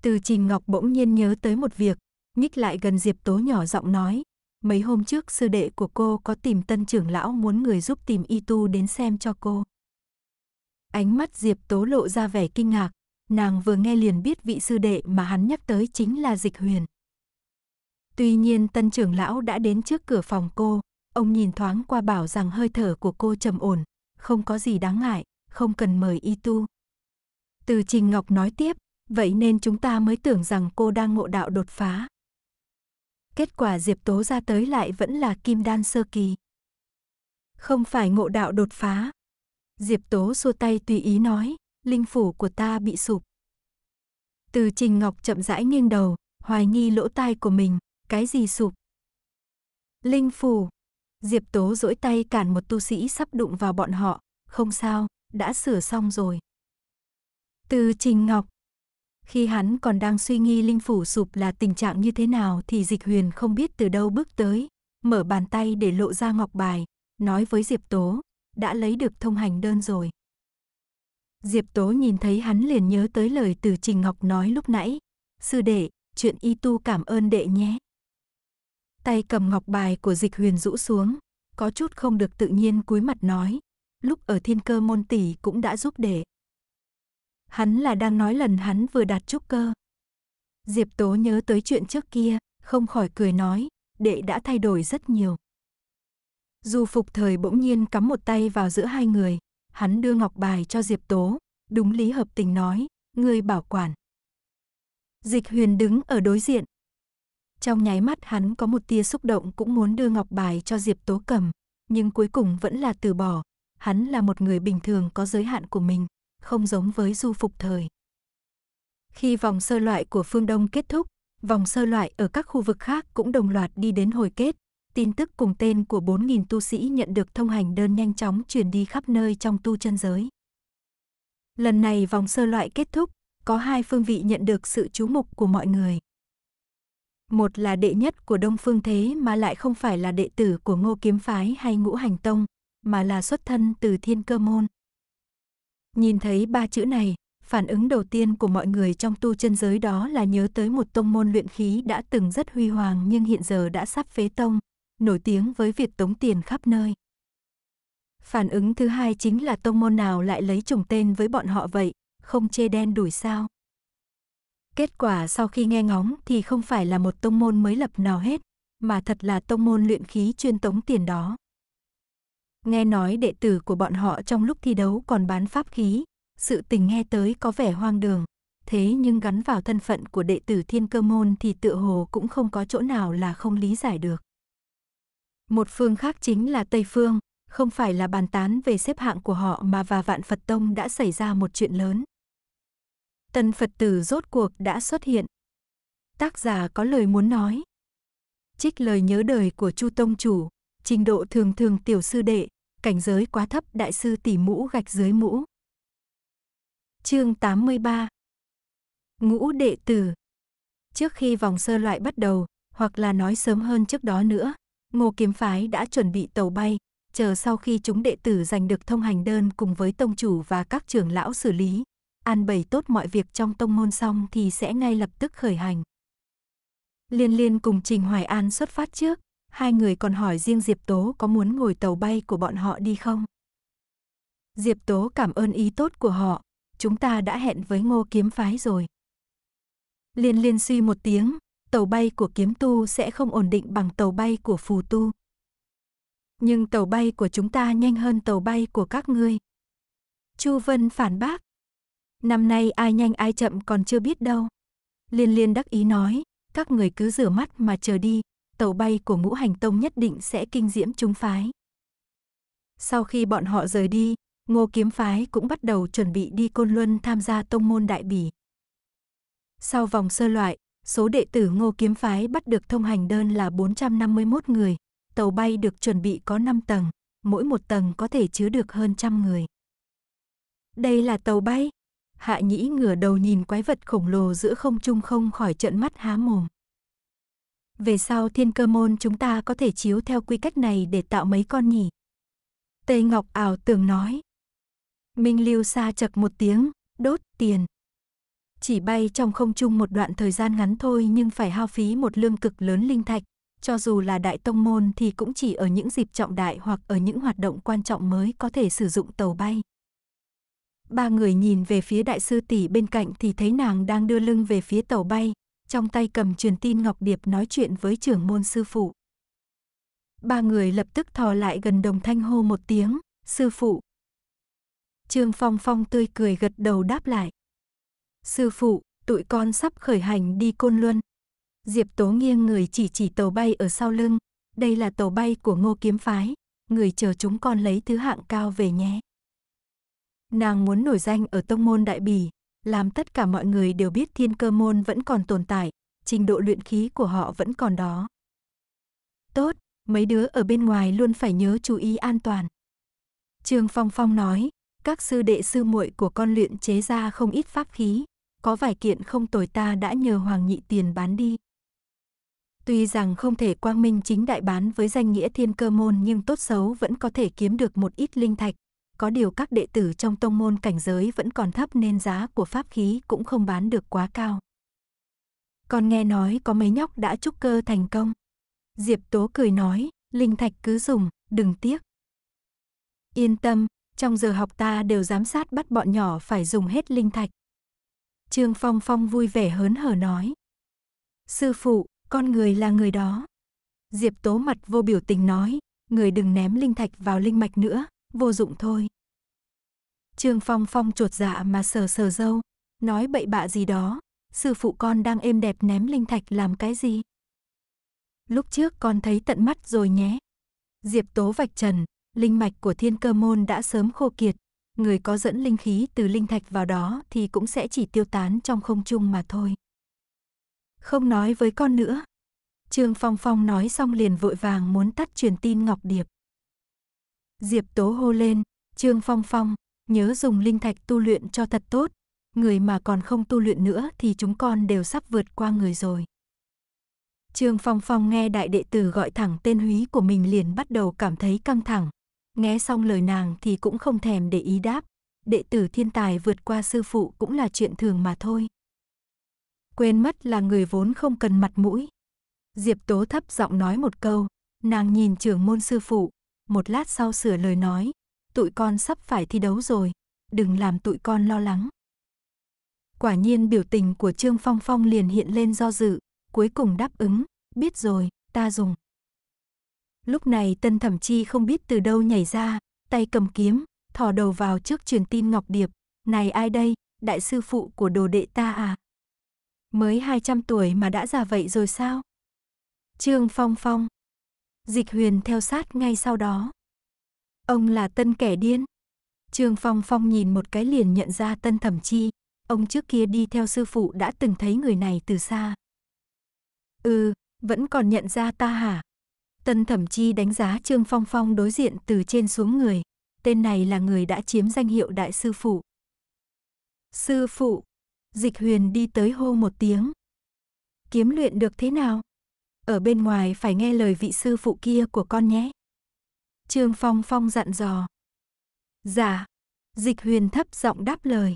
Từ Trình Ngọc bỗng nhiên nhớ tới một việc, nhích lại gần Diệp Tố nhỏ giọng nói, mấy hôm trước sư đệ của cô có tìm tân trưởng lão muốn người giúp tìm y tu đến xem cho cô. Ánh mắt Diệp Tố lộ ra vẻ kinh ngạc, nàng vừa nghe liền biết vị sư đệ mà hắn nhắc tới chính là Dịch Huyền. Tuy nhiên tân trưởng lão đã đến trước cửa phòng cô, ông nhìn thoáng qua bảo rằng hơi thở của cô trầm ổn, không có gì đáng ngại, không cần mời y tu. Từ Trình Ngọc nói tiếp, vậy nên chúng ta mới tưởng rằng cô đang ngộ đạo đột phá. Kết quả Diệp Tố ra tới lại vẫn là kim đan sơ kỳ. Không phải ngộ đạo đột phá. Diệp Tố xua tay tùy ý nói, linh phủ của ta bị sụp. Từ Trình Ngọc chậm rãi nghiêng đầu, hoài nghi lỗ tai của mình, cái gì sụp? Linh phủ. Diệp Tố duỗi tay cản một tu sĩ sắp đụng vào bọn họ, không sao, đã sửa xong rồi. Từ Trình Ngọc Khi hắn còn đang suy nghi linh phủ sụp là tình trạng như thế nào thì dịch huyền không biết từ đâu bước tới, mở bàn tay để lộ ra ngọc bài, nói với Diệp Tố, đã lấy được thông hành đơn rồi. Diệp Tố nhìn thấy hắn liền nhớ tới lời từ Trình Ngọc nói lúc nãy, sư đệ, chuyện y tu cảm ơn đệ nhé. Tay cầm ngọc bài của dịch huyền rũ xuống, có chút không được tự nhiên cúi mặt nói, lúc ở thiên cơ môn tỷ cũng đã giúp đệ hắn là đang nói lần hắn vừa đạt trúc cơ. Diệp Tố nhớ tới chuyện trước kia, không khỏi cười nói, đệ đã thay đổi rất nhiều. dù phục thời bỗng nhiên cắm một tay vào giữa hai người, hắn đưa ngọc bài cho Diệp Tố, đúng lý hợp tình nói, ngươi bảo quản. Dịch huyền đứng ở đối diện. Trong nháy mắt hắn có một tia xúc động cũng muốn đưa ngọc bài cho Diệp Tố cầm, nhưng cuối cùng vẫn là từ bỏ, hắn là một người bình thường có giới hạn của mình không giống với du phục thời. Khi vòng sơ loại của phương Đông kết thúc, vòng sơ loại ở các khu vực khác cũng đồng loạt đi đến hồi kết. Tin tức cùng tên của 4.000 tu sĩ nhận được thông hành đơn nhanh chóng truyền đi khắp nơi trong tu chân giới. Lần này vòng sơ loại kết thúc, có hai phương vị nhận được sự chú mục của mọi người. Một là đệ nhất của Đông Phương Thế mà lại không phải là đệ tử của Ngô Kiếm Phái hay Ngũ Hành Tông, mà là xuất thân từ Thiên Cơ Môn. Nhìn thấy ba chữ này, phản ứng đầu tiên của mọi người trong tu chân giới đó là nhớ tới một tông môn luyện khí đã từng rất huy hoàng nhưng hiện giờ đã sắp phế tông, nổi tiếng với việc tống tiền khắp nơi. Phản ứng thứ hai chính là tông môn nào lại lấy trùng tên với bọn họ vậy, không chê đen đuổi sao. Kết quả sau khi nghe ngóng thì không phải là một tông môn mới lập nào hết, mà thật là tông môn luyện khí chuyên tống tiền đó. Nghe nói đệ tử của bọn họ trong lúc thi đấu còn bán pháp khí, sự tình nghe tới có vẻ hoang đường, thế nhưng gắn vào thân phận của đệ tử thiên cơ môn thì tựa hồ cũng không có chỗ nào là không lý giải được. Một phương khác chính là Tây Phương, không phải là bàn tán về xếp hạng của họ mà và vạn Phật Tông đã xảy ra một chuyện lớn. Tân Phật tử rốt cuộc đã xuất hiện. Tác giả có lời muốn nói. Trích lời nhớ đời của Chu Tông Chủ, trình độ thường thường tiểu sư đệ, cảnh giới quá thấp đại sư tỉ mũ gạch dưới mũ. Chương 83 Ngũ đệ tử Trước khi vòng sơ loại bắt đầu, hoặc là nói sớm hơn trước đó nữa, Ngô Kiếm Phái đã chuẩn bị tàu bay, chờ sau khi chúng đệ tử giành được thông hành đơn cùng với tông chủ và các trưởng lão xử lý, an bày tốt mọi việc trong tông môn xong thì sẽ ngay lập tức khởi hành. Liên Liên cùng Trình Hoài An xuất phát trước, hai người còn hỏi riêng Diệp Tố có muốn ngồi tàu bay của bọn họ đi không. Diệp Tố cảm ơn ý tốt của họ, chúng ta đã hẹn với ngô kiếm phái rồi. Liên liên suy một tiếng, tàu bay của kiếm tu sẽ không ổn định bằng tàu bay của phù tu. Nhưng tàu bay của chúng ta nhanh hơn tàu bay của các ngươi. Chu Vân phản bác. Năm nay ai nhanh ai chậm còn chưa biết đâu. Liên liên đắc ý nói, các người cứ rửa mắt mà chờ đi, tàu bay của ngũ hành tông nhất định sẽ kinh diễm chúng phái. Sau khi bọn họ rời đi, ngô kiếm phái cũng bắt đầu chuẩn bị đi Côn Luân tham gia tông môn đại bỉ. Sau vòng sơ loại, số đệ tử ngô kiếm phái bắt được thông hành đơn là 451 người, tàu bay được chuẩn bị có 5 tầng, mỗi một tầng có thể chứa được hơn trăm người. Đây là tàu bay. Hạ nhĩ ngửa đầu nhìn quái vật khổng lồ giữa không trung không khỏi trận mắt há mồm về sau thiên cơ môn chúng ta có thể chiếu theo quy cách này để tạo mấy con nhỉ. Tây Ngọc ảo tưởng nói. Minh Lưu xa chật một tiếng, đốt tiền. Chỉ bay trong không trung một đoạn thời gian ngắn thôi nhưng phải hao phí một lương cực lớn linh thạch, cho dù là đại tông môn thì cũng chỉ ở những dịp trọng đại hoặc ở những hoạt động quan trọng mới có thể sử dụng tàu bay. Ba người nhìn về phía đại sư tỷ bên cạnh thì thấy nàng đang đưa lưng về phía tàu bay, trong tay cầm truyền tin Ngọc Điệp nói chuyện với trưởng môn sư phụ. Ba người lập tức thò lại gần đồng thanh hô một tiếng, sư phụ. Trương Phong Phong tươi cười gật đầu đáp lại. Sư phụ, tụi con sắp khởi hành đi Côn Luân. Diệp Tố nghiêng người chỉ chỉ tàu bay ở sau lưng. Đây là tàu bay của ngô kiếm phái. Người chờ chúng con lấy thứ hạng cao về nhé. Nàng muốn nổi danh ở tông môn đại bì làm tất cả mọi người đều biết thiên cơ môn vẫn còn tồn tại, trình độ luyện khí của họ vẫn còn đó. Tốt, mấy đứa ở bên ngoài luôn phải nhớ chú ý an toàn. Trương Phong Phong nói, các sư đệ sư muội của con luyện chế ra không ít pháp khí, có vài kiện không tồi ta đã nhờ Hoàng Nhị Tiền bán đi. Tuy rằng không thể quang minh chính đại bán với danh nghĩa thiên cơ môn nhưng tốt xấu vẫn có thể kiếm được một ít linh thạch, có điều các đệ tử trong tông môn cảnh giới vẫn còn thấp nên giá của pháp khí cũng không bán được quá cao. Còn nghe nói có mấy nhóc đã trúc cơ thành công. Diệp Tố cười nói, linh thạch cứ dùng, đừng tiếc. Yên tâm, trong giờ học ta đều giám sát bắt bọn nhỏ phải dùng hết linh thạch. Trương Phong Phong vui vẻ hớn hở nói. Sư phụ, con người là người đó. Diệp Tố mặt vô biểu tình nói, người đừng ném linh thạch vào linh mạch nữa, vô dụng thôi. Trương Phong Phong chuột dạ mà sờ sờ dâu, nói bậy bạ gì đó, sư phụ con đang êm đẹp ném linh thạch làm cái gì? Lúc trước con thấy tận mắt rồi nhé. Diệp Tố vạch trần, linh mạch của thiên cơ môn đã sớm khô kiệt, người có dẫn linh khí từ linh thạch vào đó thì cũng sẽ chỉ tiêu tán trong không trung mà thôi. Không nói với con nữa. Trương Phong Phong nói xong liền vội vàng muốn tắt truyền tin Ngọc Điệp. Diệp Tố hô lên, Trương Phong Phong, nhớ dùng linh thạch tu luyện cho thật tốt, người mà còn không tu luyện nữa thì chúng con đều sắp vượt qua người rồi. Trương Phong Phong nghe đại đệ tử gọi thẳng tên húy của mình liền bắt đầu cảm thấy căng thẳng. Nghe xong lời nàng thì cũng không thèm để ý đáp. Đệ tử thiên tài vượt qua sư phụ cũng là chuyện thường mà thôi. Quên mất là người vốn không cần mặt mũi. Diệp Tố thấp giọng nói một câu. Nàng nhìn trưởng môn sư phụ, một lát sau sửa lời nói, tụi con sắp phải thi đấu rồi, đừng làm tụi con lo lắng. Quả nhiên biểu tình của Trương Phong Phong liền hiện lên do dự, cuối cùng đáp ứng, biết rồi, ta dùng. Lúc này Tân Thẩm Chi không biết từ đâu nhảy ra, tay cầm kiếm, thò đầu vào trước truyền tin Ngọc Điệp, này ai đây, đại sư phụ của đồ đệ ta à? Mới 200 tuổi mà đã già vậy rồi sao? Trương Phong Phong, Dịch huyền theo sát ngay sau đó. Ông là tân kẻ điên. Trương Phong Phong nhìn một cái liền nhận ra tân thẩm chi. Ông trước kia đi theo sư phụ đã từng thấy người này từ xa. Ừ, vẫn còn nhận ra ta hả? Tân thẩm chi đánh giá Trương Phong Phong đối diện từ trên xuống người. Tên này là người đã chiếm danh hiệu đại sư phụ. Sư phụ, dịch huyền đi tới hô một tiếng. Kiếm luyện được thế nào? ở bên ngoài phải nghe lời vị sư phụ kia của con nhé. Trương Phong Phong dặn dò. Dạ, dịch huyền thấp giọng đáp lời.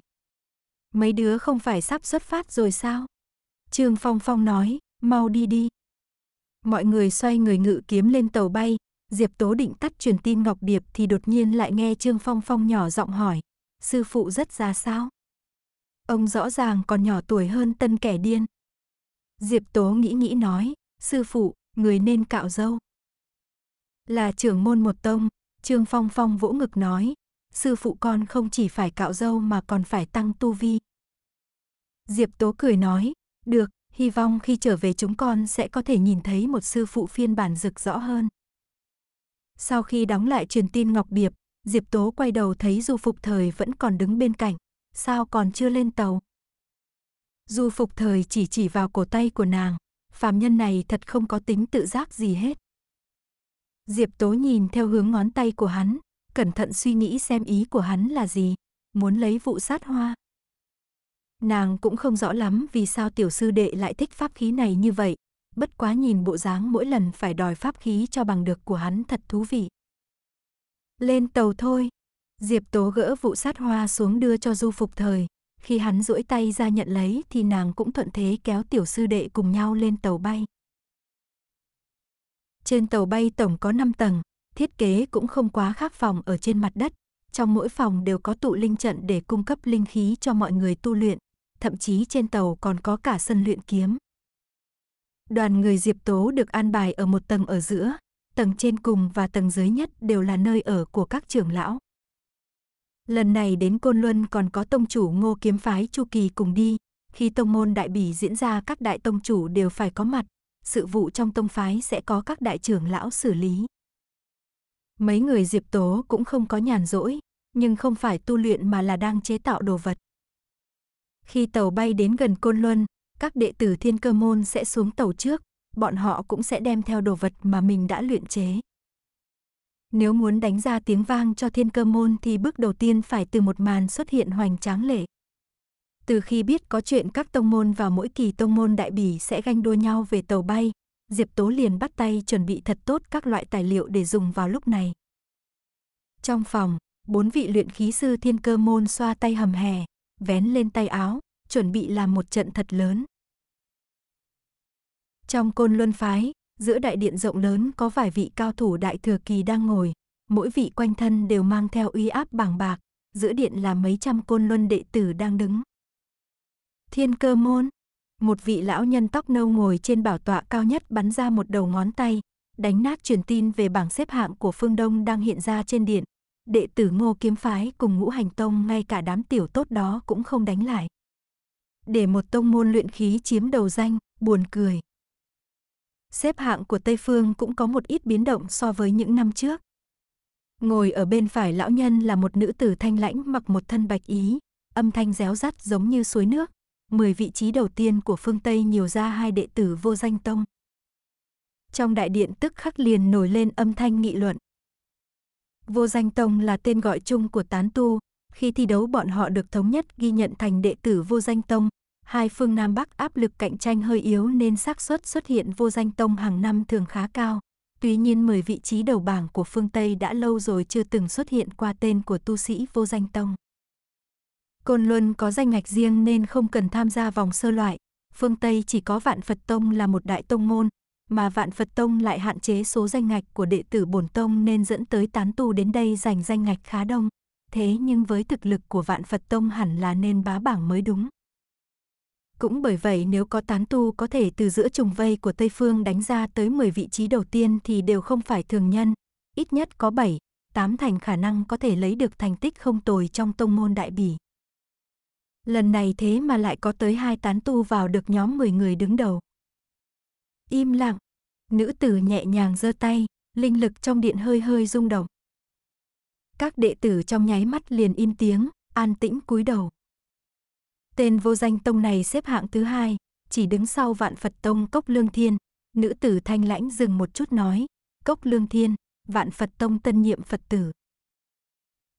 Mấy đứa không phải sắp xuất phát rồi sao? Trương Phong Phong nói, mau đi đi. Mọi người xoay người ngự kiếm lên tàu bay, Diệp Tố định tắt truyền tin Ngọc Điệp thì đột nhiên lại nghe Trương Phong Phong nhỏ giọng hỏi, sư phụ rất già sao? Ông rõ ràng còn nhỏ tuổi hơn tân kẻ điên. Diệp Tố nghĩ nghĩ nói, sư phụ, người nên cạo râu. Là trưởng môn một tông, Trương Phong Phong vỗ ngực nói, sư phụ con không chỉ phải cạo râu mà còn phải tăng tu vi. Diệp Tố cười nói, được, hy vọng khi trở về chúng con sẽ có thể nhìn thấy một sư phụ phiên bản rực rõ hơn. Sau khi đóng lại truyền tin Ngọc Điệp, Diệp Tố quay đầu thấy Du Phục Thời vẫn còn đứng bên cạnh, sao còn chưa lên tàu? Du Phục Thời chỉ chỉ vào cổ tay của nàng, phàm nhân này thật không có tính tự giác gì hết. Diệp Tố nhìn theo hướng ngón tay của hắn, cẩn thận suy nghĩ xem ý của hắn là gì, muốn lấy vụ sát hoa. Nàng cũng không rõ lắm vì sao tiểu sư đệ lại thích pháp khí này như vậy, bất quá nhìn bộ dáng mỗi lần phải đòi pháp khí cho bằng được của hắn thật thú vị. Lên tàu thôi, Diệp Tố gỡ vụ sát hoa xuống đưa cho du phục thời, khi hắn duỗi tay ra nhận lấy thì nàng cũng thuận thế kéo tiểu sư đệ cùng nhau lên tàu bay. Trên tàu bay tổng có 5 tầng, thiết kế cũng không quá khác phòng ở trên mặt đất. Trong mỗi phòng đều có tụ linh trận để cung cấp linh khí cho mọi người tu luyện, thậm chí trên tàu còn có cả sân luyện kiếm. Đoàn người Diệp Tố được an bài ở một tầng ở giữa, tầng trên cùng và tầng dưới nhất đều là nơi ở của các trưởng lão. Lần này đến Côn Luân còn có tông chủ ngô kiếm phái Chu Kỳ cùng đi. Khi tông môn đại bỉ diễn ra các đại tông chủ đều phải có mặt. Sự vụ trong tông phái sẽ có các đại trưởng lão xử lý. Mấy người Diệp Tố cũng không có nhàn rỗi, nhưng không phải tu luyện mà là đang chế tạo đồ vật. Khi tàu bay đến gần Côn Luân, các đệ tử thiên cơ môn sẽ xuống tàu trước, bọn họ cũng sẽ đem theo đồ vật mà mình đã luyện chế. Nếu muốn đánh ra tiếng vang cho thiên cơ môn thì bước đầu tiên phải từ một màn xuất hiện hoành tráng lệ. Từ khi biết có chuyện các tông môn vào mỗi kỳ tông môn đại bỉ sẽ ganh đua nhau về tàu bay, Diệp Tố liền bắt tay chuẩn bị thật tốt các loại tài liệu để dùng vào lúc này. Trong phòng, bốn vị luyện khí sư thiên cơ môn xoa tay hầm hè, vén lên tay áo, chuẩn bị làm một trận thật lớn. Trong côn luân phái, giữa đại điện rộng lớn có vài vị cao thủ đại thừa kỳ đang ngồi, mỗi vị quanh thân đều mang theo uy áp bảng bạc, giữa điện là mấy trăm côn luân đệ tử đang đứng. Thiên cơ môn, một vị lão nhân tóc nâu ngồi trên bảo tọa cao nhất bắn ra một đầu ngón tay, đánh nát truyền tin về bảng xếp hạng của phương Đông đang hiện ra trên điện. Đệ tử ngô kiếm phái cùng ngũ hành tông ngay cả đám tiểu tốt đó cũng không đánh lại. Để một tông môn luyện khí chiếm đầu danh, buồn cười xếp hạng của Tây Phương cũng có một ít biến động so với những năm trước. Ngồi ở bên phải lão nhân là một nữ tử thanh lãnh mặc một thân bạch ý, âm thanh réo rắt giống như suối nước. Mười vị trí đầu tiên của phương Tây nhiều ra hai đệ tử vô danh tông. Trong đại điện tức khắc liền nổi lên âm thanh nghị luận. Vô danh tông là tên gọi chung của tán tu, khi thi đấu bọn họ được thống nhất ghi nhận thành đệ tử vô danh tông, hai phương Nam Bắc áp lực cạnh tranh hơi yếu nên xác suất xuất hiện vô danh tông hàng năm thường khá cao. Tuy nhiên 10 vị trí đầu bảng của phương Tây đã lâu rồi chưa từng xuất hiện qua tên của tu sĩ vô danh tông. Côn Luân có danh ngạch riêng nên không cần tham gia vòng sơ loại, phương Tây chỉ có Vạn Phật Tông là một đại tông môn, mà Vạn Phật Tông lại hạn chế số danh ngạch của đệ tử bổn tông nên dẫn tới tán tu đến đây giành danh ngạch khá đông. Thế nhưng với thực lực của Vạn Phật Tông hẳn là nên bá bảng mới đúng. Cũng bởi vậy nếu có tán tu có thể từ giữa trùng vây của Tây Phương đánh ra tới 10 vị trí đầu tiên thì đều không phải thường nhân, ít nhất có 7, 8 thành khả năng có thể lấy được thành tích không tồi trong tông môn đại bỉ. Lần này thế mà lại có tới hai tán tu vào được nhóm 10 người đứng đầu. Im lặng, nữ tử nhẹ nhàng giơ tay, linh lực trong điện hơi hơi rung động. Các đệ tử trong nháy mắt liền im tiếng, an tĩnh cúi đầu. Tên vô danh tông này xếp hạng thứ hai, chỉ đứng sau vạn Phật tông Cốc Lương Thiên. Nữ tử thanh lãnh dừng một chút nói, Cốc Lương Thiên, vạn Phật tông tân nhiệm Phật tử.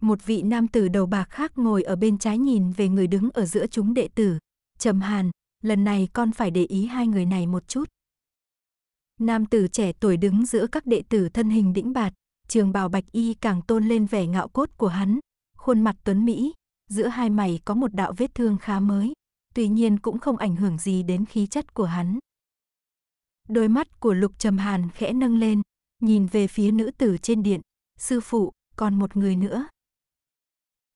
Một vị nam tử đầu bạc khác ngồi ở bên trái nhìn về người đứng ở giữa chúng đệ tử. Trầm Hàn, lần này con phải để ý hai người này một chút. Nam tử trẻ tuổi đứng giữa các đệ tử thân hình đĩnh bạt, trường bào bạch y càng tôn lên vẻ ngạo cốt của hắn, khuôn mặt tuấn Mỹ, giữa hai mày có một đạo vết thương khá mới, tuy nhiên cũng không ảnh hưởng gì đến khí chất của hắn. Đôi mắt của Lục Trầm Hàn khẽ nâng lên, nhìn về phía nữ tử trên điện, sư phụ, còn một người nữa.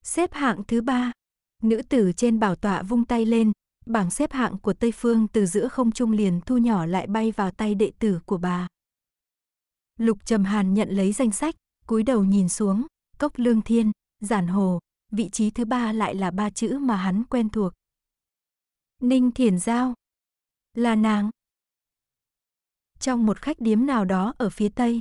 Xếp hạng thứ ba, nữ tử trên bảo tọa vung tay lên, bảng xếp hạng của Tây Phương từ giữa không trung liền thu nhỏ lại bay vào tay đệ tử của bà. Lục Trầm Hàn nhận lấy danh sách, cúi đầu nhìn xuống, Cốc Lương Thiên, Giản Hồ, vị trí thứ ba lại là ba chữ mà hắn quen thuộc. Ninh Thiển Giao. Là nàng. Trong một khách điếm nào đó ở phía Tây.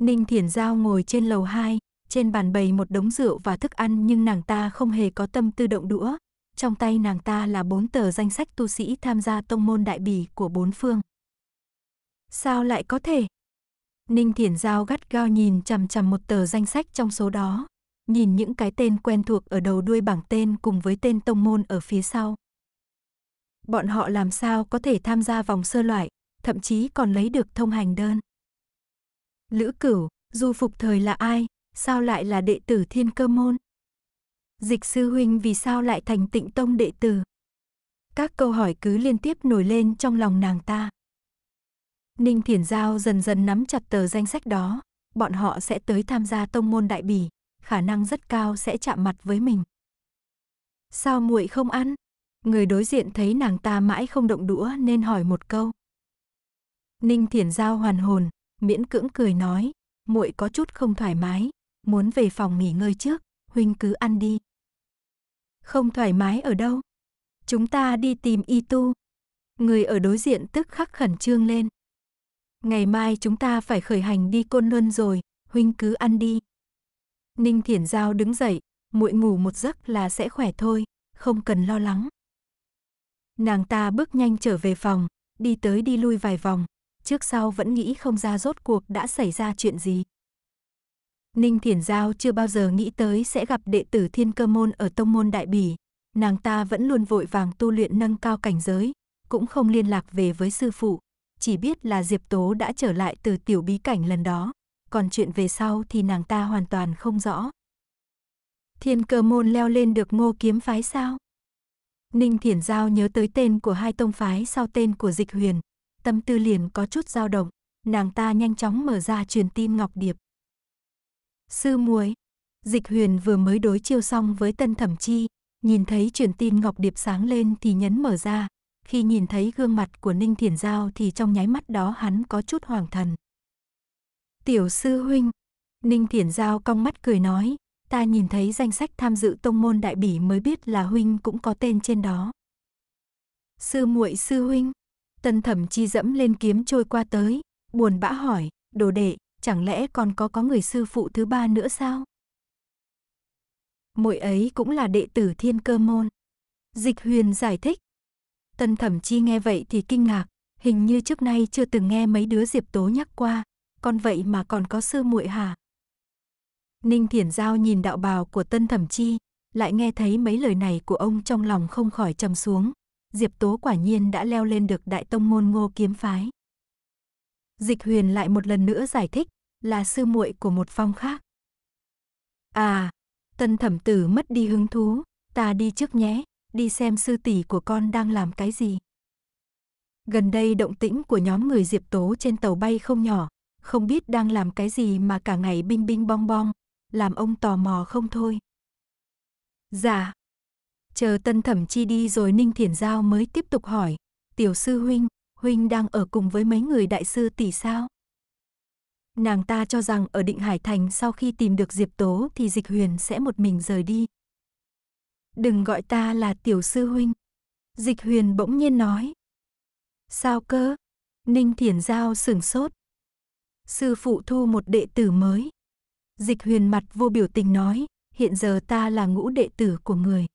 Ninh Thiển Giao ngồi trên lầu 2, trên bàn bày một đống rượu và thức ăn nhưng nàng ta không hề có tâm tư động đũa. Trong tay nàng ta là bốn tờ danh sách tu sĩ tham gia tông môn đại bỉ của bốn phương. Sao lại có thể? Ninh Thiển Giao gắt gao nhìn chằm chằm một tờ danh sách trong số đó nhìn những cái tên quen thuộc ở đầu đuôi bảng tên cùng với tên tông môn ở phía sau. Bọn họ làm sao có thể tham gia vòng sơ loại, thậm chí còn lấy được thông hành đơn. Lữ cửu, du phục thời là ai, sao lại là đệ tử thiên cơ môn? Dịch sư huynh vì sao lại thành tịnh tông đệ tử? Các câu hỏi cứ liên tiếp nổi lên trong lòng nàng ta. Ninh Thiển Giao dần dần nắm chặt tờ danh sách đó, bọn họ sẽ tới tham gia tông môn đại bỉ khả năng rất cao sẽ chạm mặt với mình. Sao muội không ăn? Người đối diện thấy nàng ta mãi không động đũa nên hỏi một câu. Ninh Thiển Giao hoàn hồn, miễn cưỡng cười nói, muội có chút không thoải mái, muốn về phòng nghỉ ngơi trước, huynh cứ ăn đi. Không thoải mái ở đâu? Chúng ta đi tìm y tu. Người ở đối diện tức khắc khẩn trương lên. Ngày mai chúng ta phải khởi hành đi côn luân rồi, huynh cứ ăn đi. Ninh Thiển Giao đứng dậy, muội ngủ một giấc là sẽ khỏe thôi, không cần lo lắng. Nàng ta bước nhanh trở về phòng, đi tới đi lui vài vòng, trước sau vẫn nghĩ không ra rốt cuộc đã xảy ra chuyện gì. Ninh Thiển Giao chưa bao giờ nghĩ tới sẽ gặp đệ tử Thiên Cơ Môn ở Tông Môn Đại Bỉ, nàng ta vẫn luôn vội vàng tu luyện nâng cao cảnh giới, cũng không liên lạc về với sư phụ, chỉ biết là Diệp Tố đã trở lại từ tiểu bí cảnh lần đó còn chuyện về sau thì nàng ta hoàn toàn không rõ. Thiên cơ môn leo lên được ngô kiếm phái sao? Ninh Thiển Giao nhớ tới tên của hai tông phái sau tên của dịch huyền, tâm tư liền có chút dao động, nàng ta nhanh chóng mở ra truyền tin Ngọc Điệp. Sư muối dịch huyền vừa mới đối chiêu xong với tân thẩm chi, nhìn thấy truyền tin Ngọc Điệp sáng lên thì nhấn mở ra, khi nhìn thấy gương mặt của Ninh Thiển Giao thì trong nháy mắt đó hắn có chút hoàng thần. Tiểu sư huynh, Ninh Thiển Giao cong mắt cười nói, ta nhìn thấy danh sách tham dự tông môn đại bỉ mới biết là huynh cũng có tên trên đó. Sư muội sư huynh, tân thẩm chi dẫm lên kiếm trôi qua tới, buồn bã hỏi, đồ đệ, chẳng lẽ còn có có người sư phụ thứ ba nữa sao? muội ấy cũng là đệ tử thiên cơ môn. Dịch huyền giải thích. Tân thẩm chi nghe vậy thì kinh ngạc, hình như trước nay chưa từng nghe mấy đứa diệp tố nhắc qua, con vậy mà còn có sư muội hả? Ninh Thiển Giao nhìn đạo bào của Tân Thẩm Chi, lại nghe thấy mấy lời này của ông trong lòng không khỏi trầm xuống. Diệp Tố quả nhiên đã leo lên được đại tông môn ngô kiếm phái. Dịch huyền lại một lần nữa giải thích là sư muội của một phong khác. À, tân thẩm tử mất đi hứng thú, ta đi trước nhé, đi xem sư tỷ của con đang làm cái gì. Gần đây động tĩnh của nhóm người Diệp Tố trên tàu bay không nhỏ, không biết đang làm cái gì mà cả ngày binh binh bong bong, làm ông tò mò không thôi. Dạ. Chờ tân thẩm chi đi rồi Ninh Thiển Giao mới tiếp tục hỏi, tiểu sư huynh, huynh đang ở cùng với mấy người đại sư tỷ sao? Nàng ta cho rằng ở Định Hải Thành sau khi tìm được Diệp Tố thì Dịch Huyền sẽ một mình rời đi. Đừng gọi ta là tiểu sư huynh. Dịch Huyền bỗng nhiên nói. Sao cơ? Ninh Thiển Giao sửng sốt sư phụ thu một đệ tử mới. Dịch huyền mặt vô biểu tình nói, hiện giờ ta là ngũ đệ tử của người.